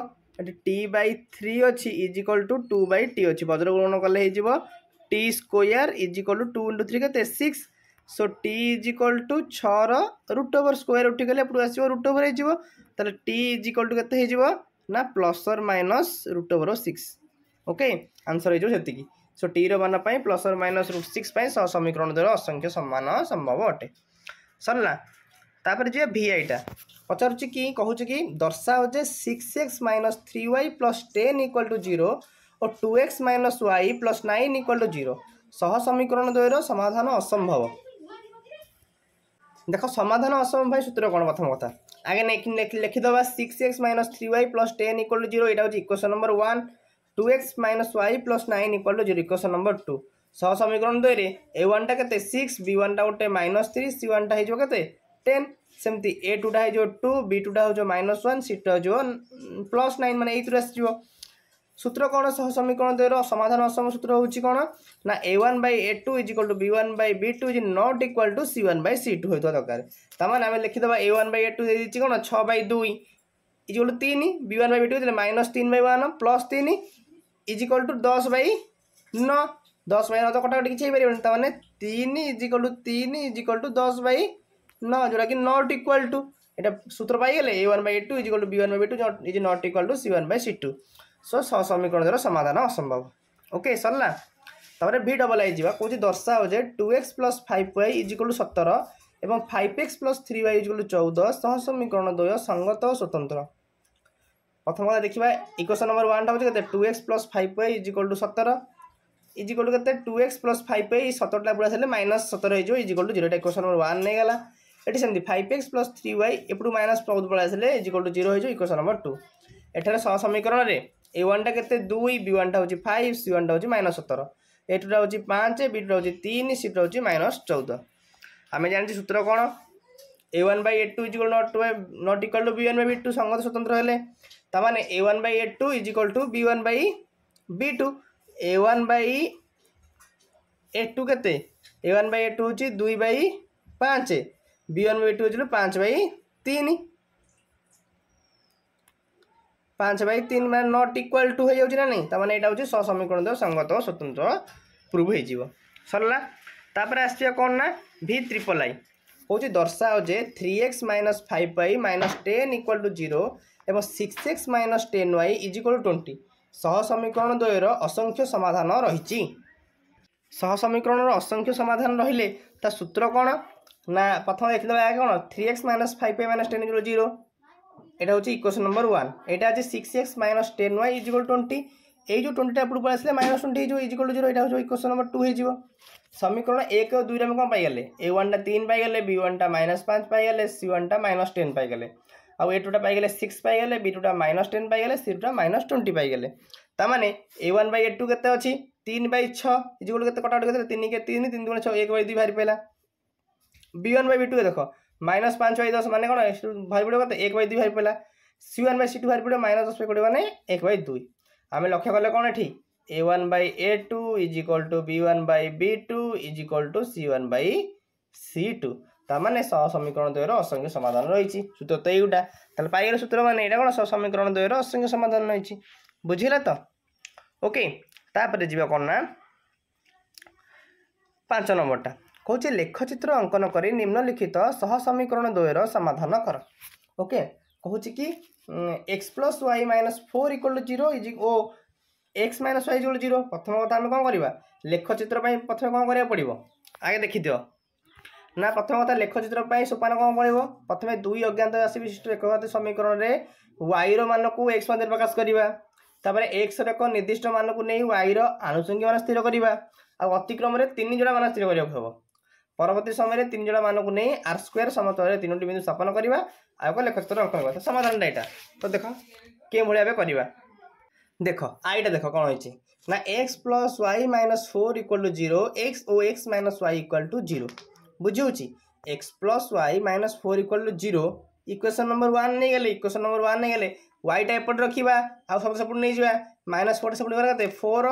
टी बै थ्री अच्छी is equal to two by t अच्छी वज्रग्रहण कले square is equal to two into three के six so t is equal to छ रुट ओवर स्क्यर उठी गले आसो रुट ओवर हो इजिक्वल टू के ना प्लस और minus root over six okay answer होती की सो टी रानी प्लस और माइनस रुट सिक्स समीकरण द्वारा असंख्य सम्मान संभव अटे सरला ତାପରେ ଯିବା ଭି ଆଇଟା ପଚାରୁଛି କି କହୁଛି କି ଦର୍ଶାଅ ଯେ six x minus three y plus ten equal to zero ଓ two x minus Y plus nine equal to zero ସହ ସମୀକରଣ ଦ୍ୱୟର ସମାଧାନ ଅସମ୍ଭବ ଦେଖ ସମାଧାନ ଅସମ୍ଭବ ପାଇଁ ସୂତ୍ର କ'ଣ ପ୍ରଥମ କଥା ଆଗେ ଲେଖିଦେବା six x minus three y plus ten equal to zero ଏଇଟା ହେଉଛି equation number one two x minus Y plus nine equal to zero equation number two সহ সমীকরণ দুইরে এ ওয়ানটা কেতে সিক্স বি ওয়ানটা গোটে মাইনস থ্রি সি ওয়ানটা হয়ে কেতে টেন ସେମିତି ଏ ଟୁଟା ହେଇଯିବ ଟୁ ବି ଟୁଟା ହେଉଯିବ ମାଇନସ୍ ୱାନ୍ ସି ଟୁଟା ହେଉଯିବ ପ୍ଲସ୍ ନାଇନ୍ ମାନେ ଏଇଥିରୁ ଆସିଯିବ ସୂତ୍ର କ'ଣ ସହ ସମୀକରଣ ଦେହର ସମାଧାନ ଅସମ ସୂତ୍ର ହେଉଛି କ'ଣ ନା ଏ one by A two is equal to B one by B two is not equal to C one by C two ହେଉଥିବା ଦରକାର ତା'ମାନେ ଆମେ ଲେଖିଦେବା a one by A two ଦେଇଦେଇଛି କ'ଣ ଛଅ ବାଇ ଦୁଇ ଇଜ୍ ଇକ୍ୱାଲ୍ ଟୁ ତିନି b one by B two ଦେଲେ ମାଇନସ୍ ତିନି ବାଇ ୱାନ୍ ପ୍ଲସ୍ ତିନି ଇଜ୍ ଇକ୍ୱାଲ୍ ଟୁ ଦଶ ବାଇ ନଅ ଦଶ ବାଇ ନଅ ତ କଟାକଟି କିଛି ହେଇପାରିବନି ତା'ମାନେ ତିନି ଇଜ୍ ଇକ୍ୱାଲ୍ ଟୁ ତିନି ଇଜ୍ ଇକ୍ୱାଲ୍ ଟୁ ଦଶ ବାଇ না ଯେଉଁଟାକି ନଟ୍ ଇକ୍ୱାଲ୍ ଟୁ এটা সূত্র পাইগেলে a one by A two is equal to B one by B two is not equal to C one by C two so সমীকরণ দ্বারা সমাধান অসম্ভব ওকে সরলা তাপরে ভি ডবল আই যা কোচি দর্শাও যে two x plus five y is equal to সতের এবং five x plus three y is equal to চৌদ সহ সমীকরণ দ্বয় সঙ্গত ও স্বতন্ত্র প্রথম কথা দেখা ইকুয়েশন নম্বর ওয়ানটা হচ্ছে কেতে two x plus five y is equal to সতের ইজ ইকাল টু কেতে two x plus five y সতেরটা পুরা সারে মাইনাস সতের হয়ে যাব ইজ ইকাল টু জিরোটা ইকুয়েশন নম্বর ওয়ান নেইগলা এটি ସେମିତି five x plus three y এপটু মাଇନସ୍ ପ୍ରଭୁତ ପଳେଇ ଆସିଲେ ଇଜିକାଲ୍ ଟୁ ଜିରୋ ହେଇଯିବ ଇକ୍ୱେସନ୍ ନମ୍ବର ଟୁ ଏଠାରେ ସହ ସମୀକରଣରେ ଏ ୱାନ୍ଟା କେତେ ଦୁଇ ବି ୱାନ୍ଟା ହେଉଛି ଫାଇଭ୍ ସି ୱାନ୍ଟା ହେଉଛି ମାଇନସ୍ ସତର ଏ ଟୁଟା ହେଉଛି ପାଞ୍ଚ ବି ଟୁଟା ହେଉଛି ତିନି ସି ଟୁଟା ହେଉଛି ମାଇନସ୍ ଚଉଦ ଆମେ ଜାଣିଛେ ସୂତ୍ର କ'ଣ ଏ one by A two is equal not not equal to B one by B two ସଙ୍ଗତ ସ୍ୱତନ୍ତ୍ର ହେଲେ ତା ମାନେ a one by A two is equal to B one by B two a one by A two କେତେ a one by A two ହେଉଛି ଦୁଇ ବାଇ ପାଞ୍ଚ বি ওয়ান বি টু হয়েছিল পাঁচ বাই তিন পাঁচ বাই তিন মানে নট ইকুয়াল টু হয়ে যাচ্ছে না নাই তার মানে এটা হচ্ছে সসমীকরণ দ্বারা সঙ্গত স্বতন্ত্র প্রুভ হয়ে সরলা তাপরে আসছে কোণ না ভি ট্রিপল আই হচ্ছে দর্শাও যে three x minus five y minus ten equal to zero এবং six x minus ten y is equal to twenty সহসমীকরণ দ্বয়ের অসংখ্য সমাধান রয়েছে সহসমীকরণর অসংখ্য সমাধান রহলে তা সূত্র কোণ না প্রথমে দেখিদেবা কোণ three x minus five y minus ten is equal zero এটা হচ্ছে ইকুয়েশন নম্বর ওয়ান এটা আছে six x minus ten y is equal twenty এই যে টোয়েন্টিটা উপরକୁ আসলে মাইনস টোয়েন্টি হয়ে ইজিকাল জিরো এটা হচ্ছে ইকুয়েশন নম্বর টু হয়ে সমীকরণ এক ও দুইটা আমি কম পাইগলে এ ওয়ানটা তিন পাইগলে বি ওয়ানটা মাইনস পাঁচ পাইগলে সি ওয়ানটা মাইনস টেন পাইগলে আর এ টুটা পাইগলে সিক্স পাইগলে বি টুটা মাইনস টেন পাইগলে সি টুটা মাইনস টোয়েন্টি পাইগলে তার মানে এ ওয়ান বাই এ টু কেতে অছি তিন বাই ছ ইজিকাল কেতে কটাকটি কেতে তিনকে তিন তিন দুগুণে ছ এক বাই দুই বাহারি পাইলা বি ওয়ান বাই বি টুকে দেখ মাইনস পাঁচ বাই দশ মানে কোণ এক্স বাহি পড়ে কত এক বাই দুই বাহি পড়া c one by C two বাহি পড়ে মাইনস দশ বাই কোড়ি মানে এক বাই দুই আমি লক্ষ্য কলে কোণ এটি a one by A two is equal to B one by B two is equal to C one by C two তার মানে সহ সমীকরণ দ্বয়ের অসংখ্য সমাধান রয়েছে সূত্র তো এইটা তাহলে পাইগেল সূত্র মানে এটা কোণ সহ সমীকরণ দ্বয়ের অসংখ্য সমাধান রয়েছে বুঝিলা তো ওকে তাপরে যা কোণ না পাঁচ নম্বরটা হচ্ছে লেখচিত্র অঙ্কন করে নিম্নলিখিত সহ সমীকরণ দ্বয়ের সমাধান কর ওকে কହୁଛି কি x plus y minus four equal to zero is ও x minus y equal to zero প্রথম কথা আমি কম করা লেখচিত্র প্রথমে কম করা পড়ব আগে দেখিদিও না প্রথম কথা লেখচিত্র সোপান কম পড়ব প্রথমে দুই অজ্ঞাত রাশি বিশিষ্ট একঘাত সমীকরণে ওয়াইর মানকু এক্স মধ্যে প্রকাশ করা তাপরে এক্সর এক নির্দিষ্ট মানকু নেই ওয়াইর আনুষঙ্গিক মান স্থির করা আতিক্রমে তিন জোড়া মান স্থির করা হব ପରବର୍ତ୍ତୀ ସମୟରେ ତିନି ଜଣ ମାନଙ୍କୁ ନେଇ ଆର୍ ସ୍କୋୟାର ସମତଳରେ ତିନୋଟି ବିନ୍ଦୁ ସ୍ଥାପନ କରିବା ଆଉ ଏକ ଲେଖଚିତ୍ର ଅଙ୍କନ କରିବା ତ ସମାଧାନଟା ଏଇଟା ତ ଦେଖ କେଉଁଭଳି ଭାବେ କରିବା ଦେଖ ଆଇଟା ଦେଖ କ'ଣ ହେଇଛି ନା x plus y minus four equal to zero x ଓ x minus y equal to zero ବୁଝି ହେଉଛି x plus y minus four equal to zero equation number one ନେଇଗଲେ ଇକ୍ୱେସନ୍ ନମ୍ବର ୱାନ୍ ନେଇଗଲେ ୱାଇଟା ଏପଟେ ରଖିବା ଆଉ ସବୁ ସେପଟୁ ନେଇଯିବା ମାଇନସ୍ ଫୋର୍ ସେପଟୁ ଗଲେ କେତେ ଫୋର୍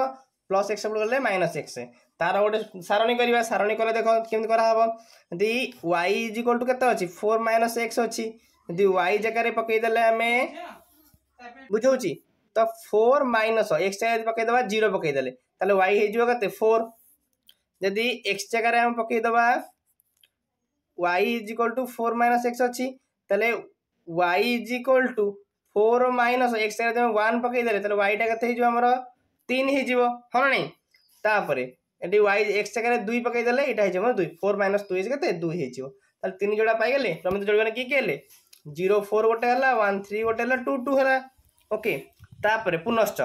ପ୍ଲସ୍ ଏକ୍ସ ସେପଟୁ ଗଲେ ମାଇନସ୍ ଏକ୍ସ तार गोटे सारणी करवा सारणी कले देख कम कराहब यदि वाई इज इक्वल टू के फोर माइनस एक्स अच्छी यदि वाई जगार पकईदे आम बुझे तो फोर माइनस एक्स जगह पकईदे जीरो पकईदे तेल वाई होते फोर जदि एक्स जगार पकईद y is equal to four minus x अच्छी तेल y is equal to four minus x जगह वन पकईदे वाईटा कैसे होमर तीन हो हाँ ना नहीं एटी वाई एक्स जगह दुई पकईदे यहाँ हो दुई फोर माइनस टू एज के दुई तीन जोड़ा पाई प्रमित जोड़े मैंने किए कि जीरो फोर गोटे वन थ्री गोटे टू टू है ओके तापर पुनश्च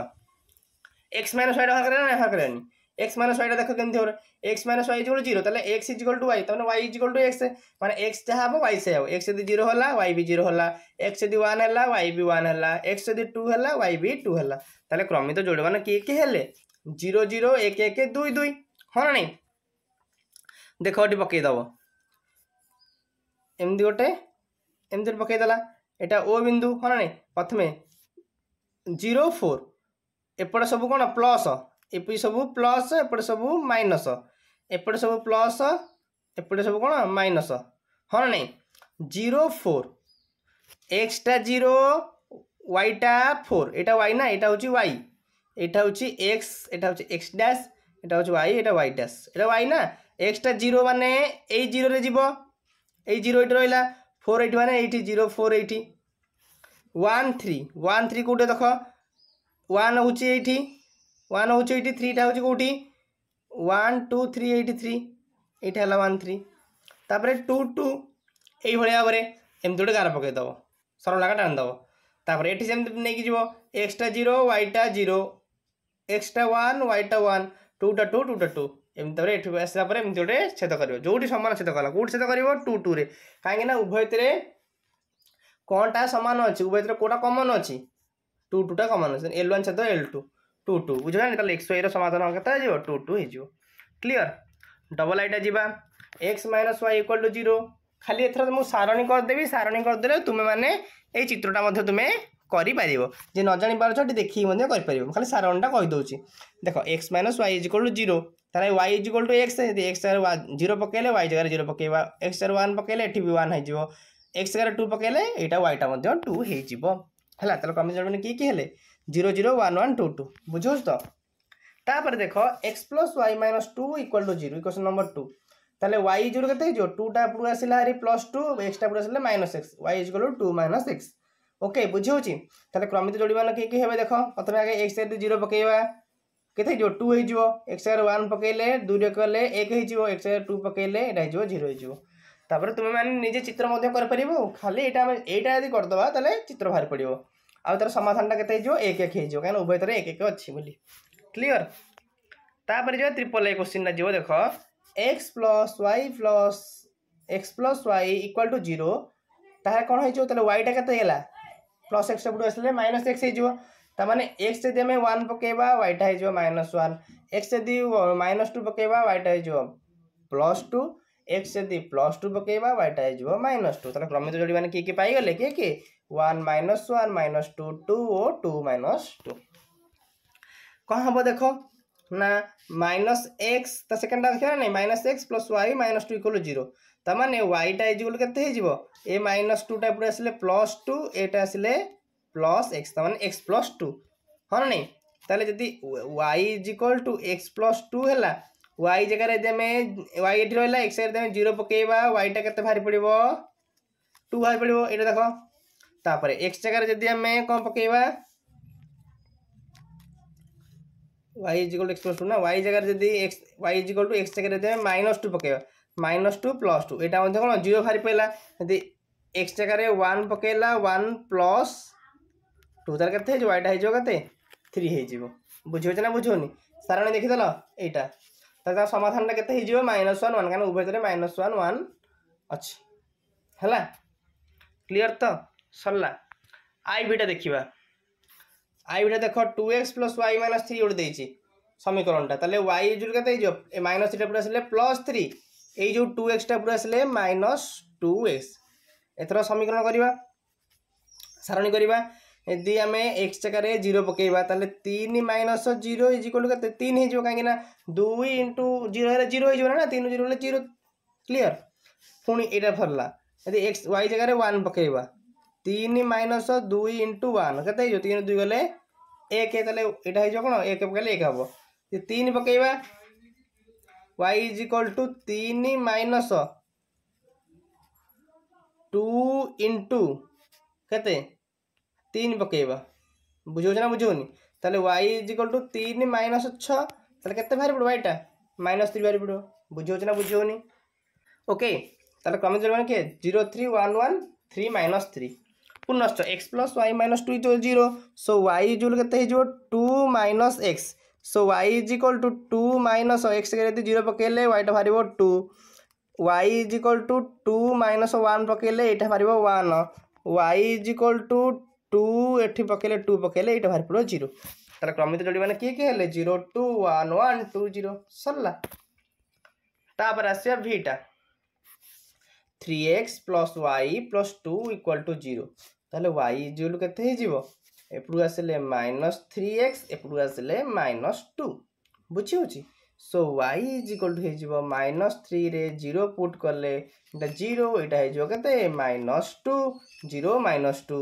एक्स माइनस वाइट हाँ करें हाँ करें एक्स माइनस वाइट देख कमी हो x minus y is zero x is equal to y तुम वाई इजिकल टू एक्स मैंने एक्स जहाँ हम वाई से हे एक्स जी जीरो वाई भी जीरो एक्स जी वाला वाई भी वाला एक्स जी टू है वाई भी टू है क्रमित जोड़े मैंने किए कि জিরো জিরো এক এক দুই দুই ହଁ ନା ନାଇଁ ଦେଖ ଏଠି ପକାଇଦେବ ଏମିତି ଗୋଟେ ଏମିତିରେ ପକାଇଦେଲା ଏଇଟା ଓ ବିନ୍ଦୁ ହଁ ନା ନାଇଁ ପ୍ରଥମେ ଜିରୋ ଫୋର୍ ଏପଟେ ସବୁ କ'ଣ ପ୍ଲସ୍ ଏପଟେ ସବୁ ପ୍ଲସ୍ ଏପଟେ ସବୁ ମାଇନସ୍ ଏପଟେ ସବୁ ପ୍ଲସ୍ ଏପଟେ ସବୁ କ'ଣ ମାଇନସ୍ ହଁ ନା ନାଇଁ ଜିରୋ ଫୋର୍ ଏକ୍ସଟା ଜିରୋ ୱାଇଟା ଫୋର୍ ଏଇଟା ୱାଇ ନା ଏଇଟା ହେଉଛି ୱାଇ এটা হচ্ছে এক্স এটা হচ্ছে এক্স ড্যাশ এটা হচ্ছে ওয়াই এটা ওয়াই ড্যাশ এটা ওয়াই না এক্সটা জিরো মানে এই জিরোরে যাব এই জিরো এটা রইলা ফোর এইটি মানে এইটি জিরো ফোর এইটি ওয়ান থ্রি ওয়ান থ্রি কোটে দেখ ওয়ান হচ্ছে এইটি ওয়ান হচ্ছে এইটি থ্রিটা হচ্ছে কোটি ওয়ান টু থ্রি এইটি থ্রি এইটা হল ওয়ান থ্রি তাপরে টু টু এইভাবে ভাবে এমনি গোটে গার পকাই পকাইদেব সরলাকা টানিদেব তাপরে এটি সেমতি নেই যাব এক্সটা জিরো ওয়াইটা জিরো এক্সটা ওয়ান ওয়াইটা ওয়ান টুটা টু টুটা টু এমনি তাପରେ ଏଠିକୁ ଆସିଲା ପରେ ଏମିତି ଗୋଟେ ଛେଦ କରିବ ଯେଉଁଠି ସମାନ ଛେଦ କଲା କେଉଁଠି ଛେଦ କରିବ ଟୁ ଟୁରେ କାହିଁକିନା ଉଭୟଥିରେ କ'ଣଟା ସମାନ ଅଛି ଉଭୟଥିରେ କେଉଁଟା କମନ୍ ଅଛି ଟୁ ଟୁଟା କମନ୍ ଅଛି ଏଲ୍ ୱାନ୍ ଛେଦ ଏଲ୍ ଟୁ ଟୁ ଟୁ ବୁଝିଲାଣି ତାହେଲେ ଏକ୍ସ ୱାଇର ସମାଧାନ କେତେ ହେଇଯିବ ଟୁ ଟୁ ହେଇଯିବ କ୍ଲିଅର ଡବଲ୍ ଆଇଟା ଯିବା x minus y equal to zero ଖାଲି ଏଥର ମୁଁ ସାରଣୀ କରିଦେବି ସାରଣୀ କରିଦେଲେ ତୁମେମାନେ ଏଇ ଚିତ୍ରଟା ମଧ୍ୟ ତୁମେ କରିପାରିବ ଯେ ନ ଜାଣିପାରୁଛ ଏଠି ଦେଖିକି ମଧ୍ୟ କରିପାରିବ ଖାଲି ସାରଣଟା କହିଦେଉଛି ଦେଖ x minus y is two zero তাহলে y is equal to x যদি এক্স জায়গায় জিরো পকাইলে ওয়াই জায়গায় জিরো পকাইবা এক্স জায়গায় ওয়ান পকাইলে এটি বি ওয়ান হয়েযিব এক্স জায়গায় টু পকাইলে এইটা ওয়াইটা মধ্যে টু হয়েযিব হ্যাঁ তাহলে কমে জানবেন কি কি হলে zero zero one one two two বুঝছ তো তাপরে দেখ x plus y minus two equal to zero equation number two তাহলে ওয়াই ইজ কেতে হয়েযিব টুটা উপরু আসলে প্লস টু এক্সটা উপরে আসলে minus x y is two minus x okay बुझे तेज़े क्रमित जोड़ मान कि देख प्रथम आगे एक्स सैड जीरो पकईवा कैसे हो टू हो वन पकड़े दूर कले एक हो सैड टू पकड़े यहाँ हो जीरो तुम्हें निजे चित्र कर खाली ये यहाँ यदि करदे तो चित्र बाहरी पड़ो आ तर समाधाना के एक एक हो उभय तरह एक एक अच्छी क्लीअर तापर जो त्रिपल ए क्वेश्चन जीव देख x plus y plus x plus y equal to zero कौन हो वाईटा के प्लस एक्स सेपट आसे माइनस एक्स हो तो मैंने एक्स जी आम वन पकेबा व्वैट हो माइनस वन एक्स जब माइनस टू पकेबा व्वैट हो प्लस टू एक्स जब प्लस टू पकेबा व्वैट हो माइनस टू तरह तो क्रमित जोड़ी मैंने किए किए one minus one minus two two और टू माइनस टू कौन हम देख ना माइनस एक्स तो सेकेंडा देखा ना नहीं minus x plus y minus two equal zero তার ওয়াইটা ইজিকুল কেতে হয়ে এ মাইনস টুটা এপটে আসলে প্লস টু এটা আসলে প্লস এক্স তার মানে এক্স প্লস টু হ্যাঁ না তাহলে যদি y is equal to x plus two হল ওয়াই জায়গায় যদি আমি ওয়াই এটি রহলা এক্স জায়গায় আমি জিরো পকাইবা ওয়াইটা কেতে বাহারি পড়ব টু বাহারি পড়ব এটা দেখ তাপরে এক্স জায়গায় যদি আমি কম পকাইবা y is equal to x plus two ना वाई जगह जब x y is equal to x जगह माइनस टू पकेगा মাইনস টু ପ୍ଲସ୍ ଟୁ ଏଇଟା ମଧ୍ୟ କ'ଣ ଜିରୋ ବାହାରି ପାଇଲା ଯଦି ଏକ୍ସ ଜାଗାରେ ୱାନ୍ ପକାଇଲା ୱାନ୍ ପ୍ଲସ୍ ଟୁ ତା'ର କେତେ ହେଇଯିବ ଏଇଟା ହେଇଯିବ କେତେ ଥ୍ରୀ ହେଇଯିବ ବୁଝିହେଉଛି ନା ବୁଝିହେଉନି ସାରଣୀ ଦେଖିଦେଲ ଏଇଟା ତାହେଲେ ତା ସମାଧାନଟା କେତେ ହେଇଯିବ ମାଇନସ୍ ୱାନ୍ ୱାନ୍ କାରଣ ଉଭୟତରେ ମାଇନସ୍ ୱାନ୍ ୱାନ୍ ଅଛି ହେଲା କ୍ଲିଅର୍ ତ ସରିଲା ଆଇ ବିଟା ଦେଖିବା ଆଇ ବିଟା ଦେଖ two X plus y minus three ଗୋଟେ ଦେଇଛି ସମୀକରଣଟା ତାହେଲେ ୱାଇ ଇଜୁଲ୍ କେତେ ହେଇଯିବ ଏ ମାଇନସ୍ ଥ୍ରୀଟା ପୁରା ଆସିଲେ ପ୍ଲସ୍ ଥ୍ରୀ এই ଯେଉଁ ଟୁ ଏକ୍ସଟା ଉପରୁ ଆସିଲେ ମାଇନସ୍ ଟୁ ଏକ୍ସ ଏଥର ସମୀକରଣ କରିବା ସାରଣୀ କରିବା ଯଦି ଆମେ ଏକ୍ସ ଜାଗାରେ ଜିରୋ ପକାଇବା ତାହେଲେ ତିନି minus zero is equal to କେତେ ତିନି ହେଇଯିବ କାହିଁକିନା ଦୁଇ ଇଣ୍ଟୁ ଜିରୋ ହେଲେ ଜିରୋ ହେଇଯିବ ନା ତିନି ଜିରୋ ହେଲେ ଜିରୋ କ୍ଲିଅର୍ ପୁଣି ଏଇଟା ଫରିଲା ଯଦି ଏକ୍ସ ୱାଇ ଜାଗାରେ ୱାନ୍ ପକାଇବା ତିନି ମାଇନସ୍ ଦୁଇ ଇଣ୍ଟୁ ୱାନ୍ କେତେ ହେଇଯିବ ତିନି ଦୁଇ ଗଲେ ଏକ ତାହେଲେ ଏଇଟା ହେଇଯିବ କ'ଣ ଏକ ପକାଇଲେ ଏକ ହେବ ଯଦି ତିନି ପକାଇବା वाई इज इक्वल टू तीन माइनस टू इंटू के तीन बुझा बुझे ना तेल वाई इज इक्वल टू तीन माइनस छः के बाहर पड़ो वाईटा माइनस थ्री बाहर पड़ो बुझे ना बुझे ओके तेल जो किए zero three one one three minus three पुनश्च x plus y minus two zero so y is के two minus x so y is equal to two minus x के जीरो तो पकेले वाइट बाहर two y is equal to two minus one पकेले यहाँ बाहर one y is equal to two एटी पकेले टू पकड़े ये बाहर तो पड़ो जीरो तार क्रमित तो जोड़ी मैंने किए किए zero two one one two zero सरला तापर भिटा three x plus y plus two equal to zero ताहले वाई इज के ଏପଟକୁ ଆସିଲେ ମାଇନସ୍ ଥ୍ରୀ ଏକ୍ସ ଏପଟକୁ ଆସିଲେ ମାଇନସ୍ ଟୁ ବୁଝିହେଉଛି so y is equal to ହେଇଯିବ ମାଇନସ୍ ଥ୍ରୀରେ ଜିରୋ ପୁଟ୍ କଲେ ଏଇଟା ଜିରୋ ଏଇଟା ହେଇଯିବ କେତେ minus two zero minus two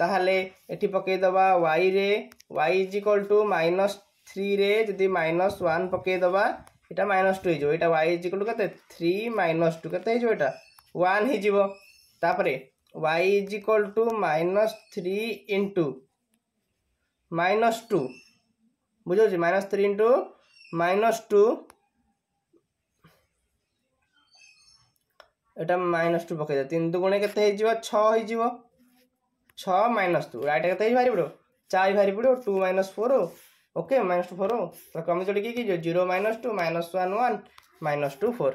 ତାହେଲେ ଏଠି ପକାଇଦେବା ୱାଇରେ y is equal to minus ଥ୍ରୀରେ ଯଦି ମାଇନସ୍ ୱାନ୍ ପକାଇଦେବା ଏଇଟା ମାଇନସ୍ ଟୁ ହେଇଯିବ ଏଇଟା ୱାଇ ଇଜ୍ ଇକ୍ୱାଲ୍ ଟୁ କେତେ ଥ୍ରୀ ମାଇନସ୍ ଟୁ କେତେ ହେଇଯିବ ଏଇଟା ୱାନ୍ ହେଇଯିବ ତାପରେ y is equal to minus three into minus two বুঝেছি minus three into minus two এটা মাইনস টু পকাই তিন দু গুণে কেতে হয়ে ছ হয়ে ছ মাইনস টু রাইট কেতে বাহারি পড়ো চার বাহারি পড়ো two minus four okay minus two four কমে চলে কি zero minus two minus one one minus two four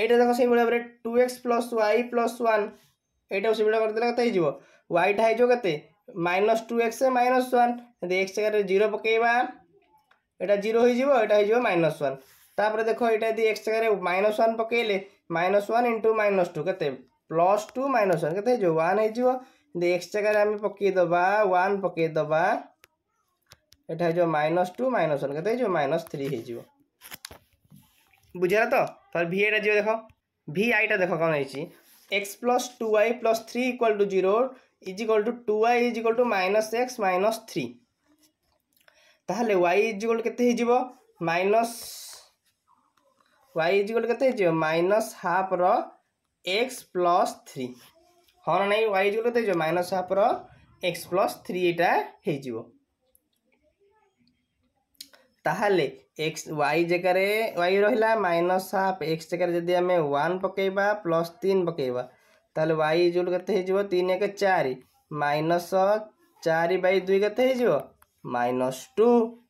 এইটা দেখো সেইভাবে ভাবে two x plus Y plus one এইটাও সেইভাবে করেদেলে কেতে হয়ে ওয়াইটা হয়ে কেতে minus two x minus one ଯଦି ଏକ୍ସ ଜାଗାରେ ଜିରୋ ପକାଇବା ଏଇଟା ଜିରୋ ହୋଇଯିବ ଏଇଟା ହୋଇଯିବ ମାଇନସ୍ ୱାନ୍ ତାପରେ ଦେଖ ଏଇଟା ଯଦି ଏକ୍ସ ଜାଗାରେ ମାଇନସ୍ ୱାନ୍ ପକାଇଲେ minus one into minus two କେତେ ପ୍ଲସ୍ ଟୁ ମାଇନସ୍ ୱାନ୍ କେତେ ହେଇଯିବ ୱାନ୍ ହେଇଯିବ ଯଦି ଏକ୍ସ ଜାଗାରେ ଆମେ ପକାଇଦେବା ୱାନ୍ ପକାଇଦେବା ଏଇଟା ହେଇଯିବ ମାଇନସ୍ ଟୁ ମାଇନସ୍ ୱାନ୍ କେତେ ହେଇଯିବ ମାଇନସ୍ ଥ୍ରୀ ହେଇଯିବ ବୁଝିଲା ତ ତାହେଲେ ଭି ଏଇଟା ଯିବ ଦେଖ ଭି ଆଇଟା ଦେଖ କ'ଣ ହେଇଛି x plus two Y plus three equal to zero is equal to two y is equal to minus x minus three ताल वाई इज इक्वल के माइनस वाई इज इक्वल के माइनस हाफ र एक्स प्लस थ्री हाँ ना नहीं वाई इज इक्वल के माइनस हाफ र एक्स प्लस थ्री यहाँ ताहले एक्स वाई जगार वाई रहा माइनस हाफ एक्स जगार जदि आम वन पकेबा प्लस तीन पकेबा तेल वाई इजुअल के तीन एक चार माइनस चार बै दुई के माइनस टू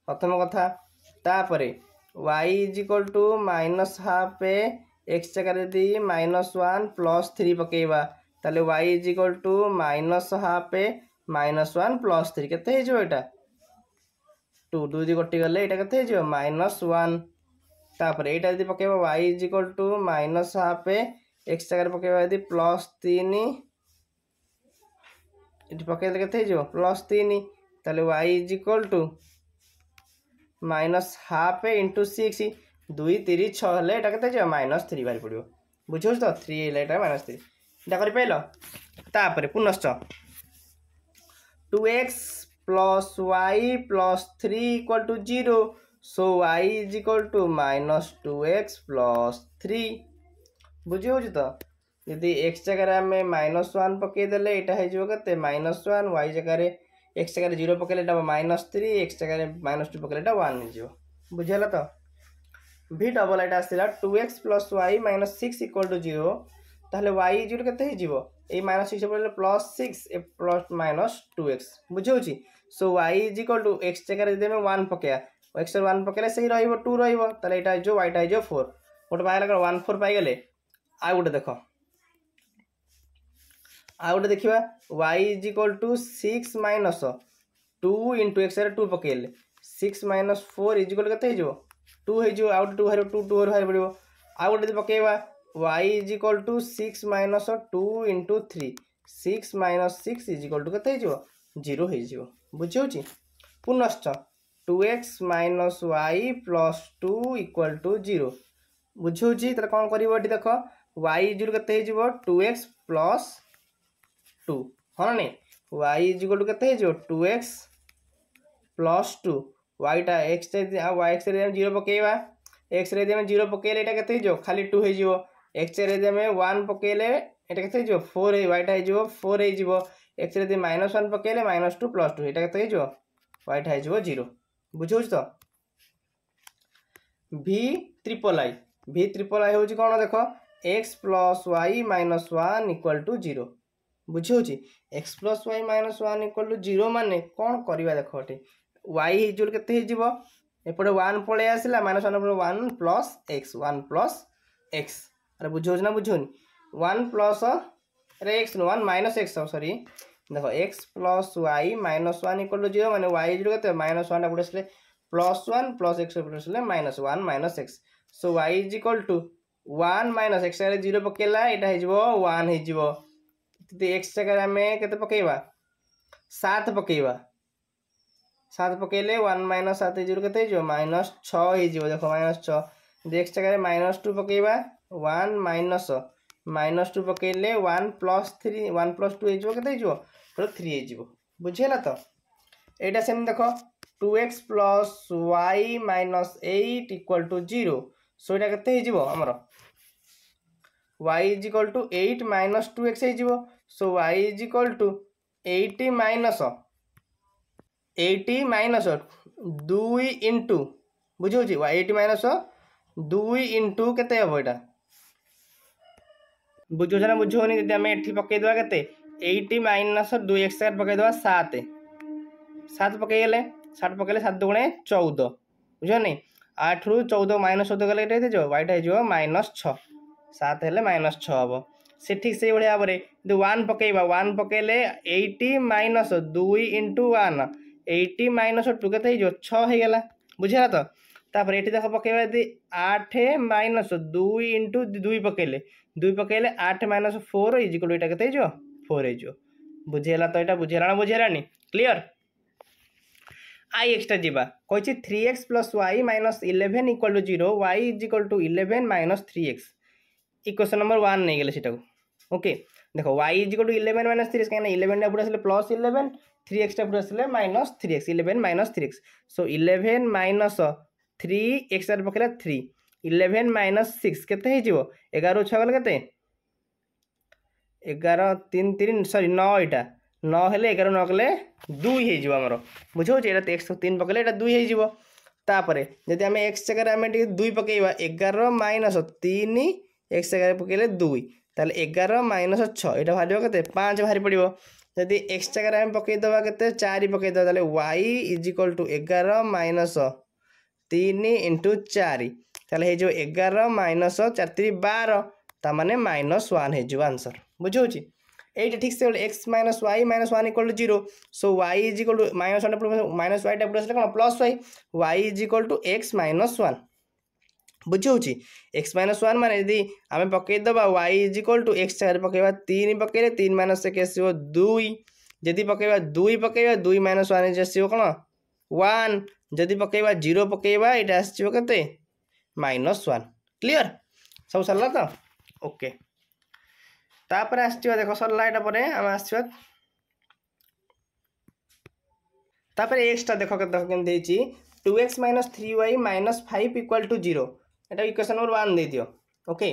प्रथम कथा तापर y is equal to minus half x जगार यदि माइनस वन प्लस थ्री पकेवा तेल y is equal to minus half ए माइनस वन प्लस थ्री के टू दुई कटिगले यहाँ के माइनस वन तापर यदि पकेब y is equal to minus half A x जगार पक प्लस तीन ये पकड़ के प्लस तीन तेल y equal to minus half into six दुई तीर छाटा के माइनस थ्री बाहर पड़ो बुझे तो थ्री हेल्ला माइनस थ्री इटा कर पाइल तापर पुनश्च two x plus y plus three equal to zero so y equal to minus two x plus three बुझु तो यदि एक्स जगार आम माइनस वन पकईदे यहाँ हो माइनस वन वाई जगार एक्स जगार जीरो पकड़े माइनस थ्री एक्स जगह माइनस टू पकड़े यहाँ वन बुझेगा तो भि डबल एट आसला two x plus y minus six equal to zero y zero के minus six plus six plus minus two x बुझे so y is equal to x जगह जब वन पकैया एक्स वन पकड़े से ही रू रहा यहाँ हो फोर गोटे बाहर वन फोर पाइले आ गोटे देख आ गोटे देखा y is equal to six minus two into x two पकड़े six minus four is equal के टू हो आ गए टू भारत टू टू भारत पड़ो आ गोटे पकेबा y is equal to six minus two into three six minus six is equal to के जीरो बुझे पुनश्च two x minus y plus two equal to zero बुझे तरह कौन कर देख वाई इज के टू एक्स प्लस टू हाँ ना वाई इज के टू एक्स प्लस टू वाईटा एक्स वाई एक्स जीरो पकेवा एक्स जीरो पकड़ा के खाली टू हो एक्स वन पकड़े ये के फोर वाईटा हो फोर हो एक्स माइनस वन पकड़े माइनस टू प्लस टू यहाँ के वाईटा हो जीरो बुझे तो भि ट्रिपल आई भि ट्रिपल आई हूँ कौन देख x plus y minus one equal to zero বুঝিହେଉଛି x plus y minus one equal to zero ମାନେ କ'ଣ କରିବା ଦେଖ ଏଠି ୱାଇ ହେଇଯିବ କେତେ ହେଇଯିବ ଏପଟେ ୱାନ୍ ପଳେଇ ଆସିଲା ମାଇନସ୍ ୱାନ୍ ଏପଟେ one plus x one plus x ଆରେ ବୁଝାଉଛି ନା ବୁଝଉନି ୱାନ୍ ପ୍ଲସ୍ ଆରେ ଏକ୍ସ ନୁ ୱାନ୍ ମାଇନସ୍ ଏକ୍ସ ସରି ଦେଖ x plus y minus one equal to zero ମାନେ ୱାଇ ଜିରୋ କେତେ ମାଇନସ୍ ୱାନ୍ ଏପଟେ ଆସିଲେ ପ୍ଲସ୍ ୱାନ୍ ପ୍ଲସ୍ ଏକ୍ସ ଏପଟେ ଆସିଲେ minus one minus x so y is equal to one minus x जगह जीरो पकेला यहाँ हो वन हो एक्स जगह आम के पकेवा सात पकेवा सात पकेले वन माइनस सात जीरो के माइनस छो देख माइनस छ एक्स जगह माइनस टू पकेवा वन माइनस माइनस टू पकेले one plus three one plus two हो थ्री हो बुझेगा तो यहाँ सेम देख two x plus y minus eight equal to zero so यहाँ के आमर two eight minus two x हो so y two eight minus eight minus दुई इंटु बुझे वाइट माइनस दुई इंटु के बुझे ना बुझे जी आम पकईद केट माइनस दुई एक्स पकईद सत सात पकईगले सात पकड़े सत गुणे चौदह बुझे ना आठ रु चौदह माइनस चौदह कले कटे वाइटा हो माइनस छ सात माइनस छः हम से ठीक से भाव में वन पकईवा वन पकड़े एट माइनस दुई into one eight minus two के छाला बुझेगा तो तापर ये देख पक आठ माइनस दुई इंटु दुई पकड़े दुई पक आठ माइनस फोर इज्कुल फोर हो बुझेगा तो यहाँ बुझेगा बुझेगा क्लीयर i एक्सटा जीवा कहि three x plus y minus eleven equal to zero y is equal to eleven minus three x equation number one नहीं गले सेटा ओके দেখো y is equal to eleven minus three x কেন ইলেভেনটা পুরো আসলে প্লস ইলেভেন থ্রি এক্সটা পুরো আসলে minus three x eleven minus three x so eleven minus three এক্সটার পকাইলা থ্রি ইলেভেন মাইনস সিক্স কেতে হয়েযিব এগারো ছ গেলে কেতে এগারো তিন তিন সরি নয়টা नगार नक दुई होमर बुझे यहाँ एक्स तीन पकड़े यहाँ दुई होपर जब आम एक्स जगार आम दुई पकईवा एगार माइनस तीन एक्स जगार पकड़े दुई तेल एगार माइनस छा बाहर के पाँच बाहरी पड़ो जदि एक्स जगार आम पकईद चार पकईद वाई इज्कवल टू एगार माइनस तीन इंटु चार एगार माइनस चार बार ता मैंने माइनस वाने आंसर बुझे ये ठीक से x minus y minus one equal to zero so y is equal to minus one minus y type आसा कौन plus y y is equal to x minus one बुझे एक्स माइनस वन मान यदि आम पकईद y is equal to x जगह पकेबा तीन पकड़े तीन माइनस एक आस पकेबा दुई पकेबा दुई माइनस वन आस वी पकेबा जीरो पकेबा ये आसो कत माइनस वन क्लीयर सब सरला तो ओके ତାପରେ ଆସିଯିବ ଦେଖ ସରିଲା ଏଇଟା ପରେ ଆମେ ଆସିବା ତାପରେ ଏକ୍ସଟା ଦେଖ କେମିତି ହେଇଛି two x minus three y minus five equal to zero ଏଇଟା ଇକ୍ୱେସନ୍ ନମ୍ବର ୱାନ୍ ଦେଇଦିଅ ଓକେ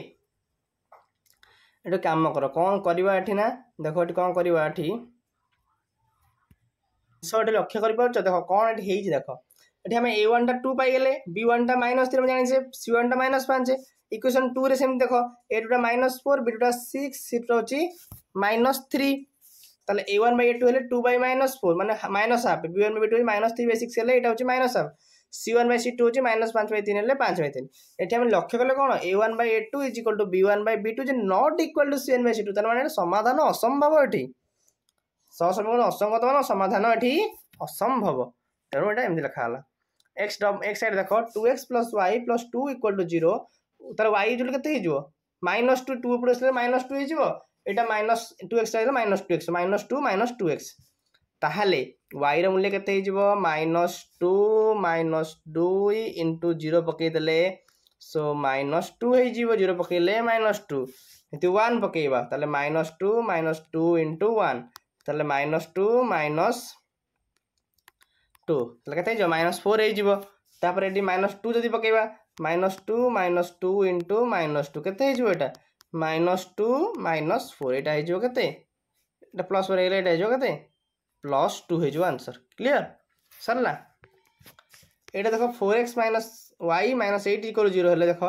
ଏଠି କାମ କର କ'ଣ କରିବା ଏଠି ନା ଦେଖ ଏଠି କ'ଣ କରିବା ଏଠି ଜିନିଷ ଏଠି ଲକ୍ଷ୍ୟ କରିପାରୁଛ ଦେଖ କ'ଣ ଏଠି ହେଇଛି ଦେଖ ଏଠି ଆମେ ଏ ୱାନ୍ଟା ଟୁ ପାଇଗଲେ ବି ୱାନ୍ଟା ମାଇନସ୍ ଥ୍ରୀ ଆମେ ଜାଣିଛେ ସି ୱାନ୍ଟା ମାଇନସ୍ ପାଞ୍ଚ ইকুয়েসন টুরে সেমি দেখ এ টুটা মাইনস ফোর বি টুটা সিক্স সি টুটা হচ্ছে মাইনস থ্রি তাহলে a one by A two হলে টু বাই মাইনস ফোর মানে minus half b one by two হচ্ছে মাইনস থ্রি বাই সিক্স হলে এটা হচ্ছে minus half c one by C two হচ্ছে মাইনস পাঁচ বাই তিন হলে পাঁচ বাই তিন এটি আমি লক্ষ্য কলে কোণ এ one by A two is equal to B one by B two যে not equal to C one by C two তার মানে এটা সমাধান অসম্ভব এটি সসমীকরণ অসঙ্গত মানে সমাধান এটি অসম্ভব তেমন এটা এমনি লেখা হল এক্স ডব এক্স সাইড দেখ two x plus Y plus two equal to zero तर वाई इजुअल के माइनस टू टू पर माइनस टू हो minus two x minus two x minus two minus two x ताल वाई रूल्य के माइनस टू माइनस दुई इंटु जीरो पकईदे सो माइनस टू हो जीरो पकड़े माइनस टू वन पकेबा minus two minus two into one minus two minus two के माइनस फोर हो माइनस टू जब पकेबा minus two minus two into minus two के माइनस टू माइनस फोर यहाँ हो प्लस फोर यहाँ हो प्लस टू हो आंसर क्लीयर सरला ये देख four x minus y minus eight equal zero हेल्ले देख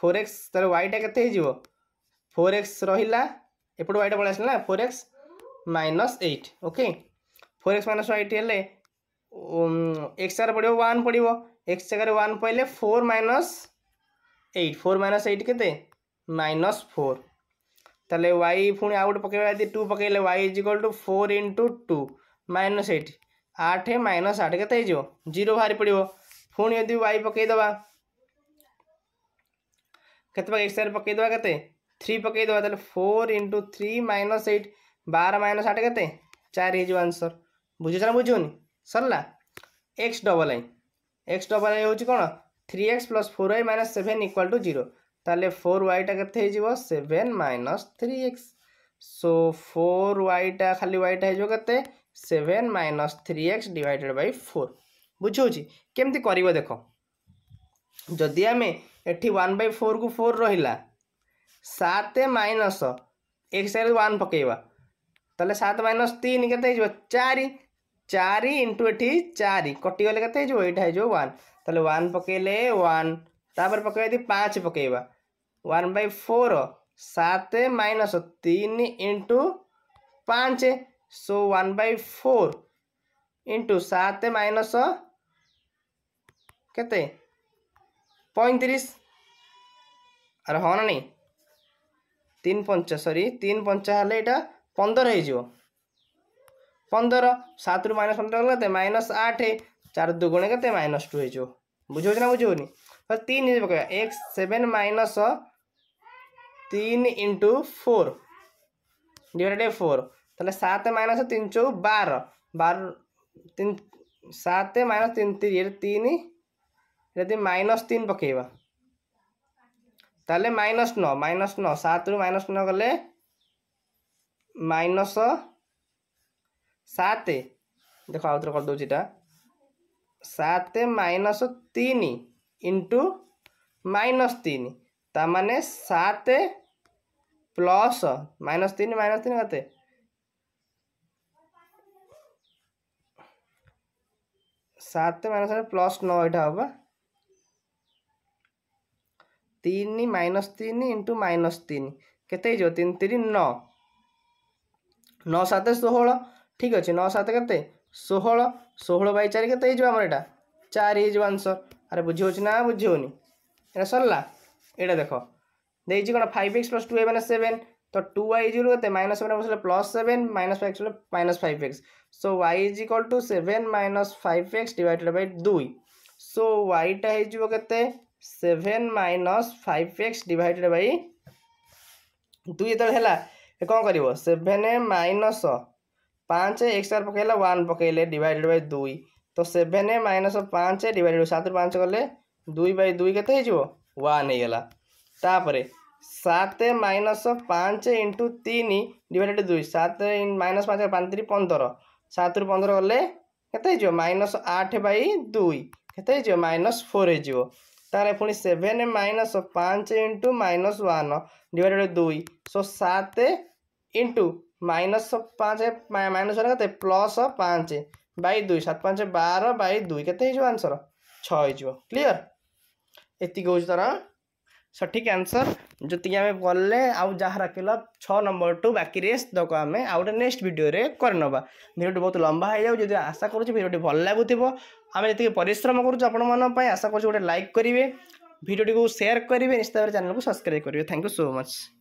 फोर एक्स तर वाईटा के फोर एक्स रहा एपट वाईटा पड़े आसा four x minus eight okay four x minus वाइट हेल्ले एक्स आर पड़ो वन पड़ो एक्स जगह वन पड़े four minus eight four minus eight के माइनस फोर तेल वाई पुणी आउट गए पक टू पकड़े y is equal to four into two minus eight आठ माइनस आठ के जीरो बाहरी पड़ो पुणी यदि वाई पकईद कत एक्स जगह पकईद कते थ्री पकईद four into three minus eight बार माइनस आठ के चार आंसर बुझे ना बुझे सरला एक्स डबल आई एक्स टप कौन three x plus four y minus seven equal to zero four वाइटा के seven minus three x so four वाइटा खाली वाइटा होते seven minus three x divided by four बुझे केमती कर देख जदि आम एटी वन बै फोर को फोर रहा सात माइनस एक्स वन पकेबा तो सात माइनस तीन के चार चार इंटू एटी चार कटिगले कैसे हो वन तेल वन पकड़े वन पक पाँच पकेवा वन बै सात माइनस तीन इंटु पाँच so one by four into सात माइनस के पैंतीस अरे हाँ नहीं तीन पंच सरी तीन पंचा हेल्ला पंदर हो पंद्रह सात रु माइनस पंद्रह करते तो माइनस आठ चार तो दो गुणे माइनस टू हो बुझे ना बुझे तीन पक एक सेवेन माइनस तीन इंटु फोर डिवाइडेड फोर तेल सात माइनस तीन चौ बार बार सात माइनस तीन तीन तीन माइनस तीन पकेबा ताले माइनस नौ माइनस नौ सात रु माइनस नौ गले माइनस ସାତ ଦେଖ ଆଉ ଥରେ କରିଦେଉଛି ଏଇଟା ସାତ ମାଇନସ୍ ତିନି ଇଣ୍ଟୁ ମାଇନସ୍ ତିନି ତା ମାନେ ସାତ ପ୍ଲସ୍ ମାଇନସ୍ ତିନି ମାଇନସ୍ ତିନି କେତେ সাত মাইনাস প্লস নয় এটা হবে তিন মাইনস তিন ইন্টু মাইনস তিন কেতে হয়ে তিন তিন ন ন সাত ষোহল ঠিক ଅଛି ନଅ ସାତ କେତେ ଷୋହଳ ଷୋହଳ ବାଇ ଚାରି କେତେ ହେଇଯିବ ଆମର ଏଇଟା ଚାରି ହେଇଯିବ ଆନ୍ସର୍ ଆରେ ବୁଝି ହେଉଛି ନା ବୁଝି ହେଉନି ଏଇଟା ସରିଲା ଏଇଟା ଦେଖ ଦେଇଛି କ'ଣ ଫାଇଭ୍ ଏକ୍ସ ପ୍ଲସ୍ ଟୁ ଏ ମାନେ ସେଭେନ୍ ତ ଟୁ ୱାଇ ଇଜିକାଲ୍ କେତେ ମାଇନସ୍ ସେଭେନ୍ ବସିଲେ plus seven minus five x minus five x so y equal to seven minus five x divided by ଦୁଇ ସୋ ୱାଇଟା ହେଇଯିବ କେତେ seven minus five x divided by ଦୁଇ ଯେତେବେଳେ ହେଲା କ'ଣ କରିବ ସେଭେନ୍ ମାଇନସ୍ ପାଞ୍ଚ ଏକ୍ସ ଆର୍ ପକାଇଲା ୱାନ୍ ପକାଇଲେ ଡିଭାଇଡ଼େଡ଼ ବାଇ ଦୁଇ ତ ସେଭେନ୍ ମାଇନସ୍ ପାଞ୍ଚ ଡିଭାଇଡ଼େଡ଼ ସାତରୁ ପାଞ୍ଚ କଲେ ଦୁଇ ବାଇ ଦୁଇ କେତେ ହେଇଯିବ ୱାନ୍ ହେଇଗଲା ତାପରେ ସାତ ମାଇନସ୍ ପାଞ୍ଚ ଇଣ୍ଟୁ ତିନି ଡିଭାଇଡ଼େଡ଼ ଦୁଇ ସାତ ମାଇନସ୍ ପାଞ୍ଚ ପାଞ୍ଚ ପନ୍ଦର ସାତରୁ ପନ୍ଦର କଲେ କେତେ ହେଇଯିବ ମାଇନସ୍ ଆଠ ବାଇ ଦୁଇ କେତେ ହେଇଯିବ ମାଇନସ୍ ଫୋର୍ ହେଇଯିବ ତାହେଲେ ପୁଣି ସେଭେନ୍ ମାଇନସ୍ ପାଞ୍ଚ ଇଣ୍ଟୁ ମାଇନସ୍ ୱାନ୍ ଡିଭାଇଡ଼େଡ଼ ଦୁଇ ସୋ ସାତ ଇଣ୍ଟୁ ମାଇନସ୍ ପାଞ୍ଚ ମାଇନସ୍ ହେଲା କେତେ ପ୍ଲସ୍ ପାଞ୍ଚ ବାଇ ଦୁଇ ସାତ ପାଞ୍ଚ ବାର ବାଇ ଦୁଇ କେତେ ହେଇଯିବ ଆନ୍ସର୍ ଛଅ ହେଇଯିବ କ୍ଲିଅର୍ ଏତିକି ହେଉଛି ତା'ର ସଠିକ୍ ଆନ୍ସର୍ ଯେତିକି ଆମେ ଗଲେ ଆଉ ଯାହା ରଖିଲା ଛଅ ନମ୍ବରଠୁ ବାକି ରେସ୍ ତକ ଆମେ ଆଉ ଗୋଟେ ନେକ୍ସଟ ଭିଡ଼ିଓରେ କରିନେବା ଭିଡ଼ିଓଟି ବହୁତ ଲମ୍ବା ହେଇଯାଉ ଯଦି ଆଶା କରୁଛି ଭିଡ଼ିଓଟି ଭଲ ଲାଗୁଥିବ ଆମେ ଯେତିକି ପରିଶ୍ରମ କରୁଛୁ ଆପଣମାନଙ୍କ ପାଇଁ ଆଶା କରୁଛୁ ଗୋଟେ ଲାଇକ୍ କରିବେ ଭିଡ଼ିଓଟିକୁ ସେୟାର କରିବେ ନିଶ୍ଚିତ ଭାବରେ ଚ୍ୟାନେଲକୁ ସବସ୍କ୍ରାଇବ୍ କରିବେ ଥ୍ୟାଙ୍କ ୟୁ ସୋ ମଚ୍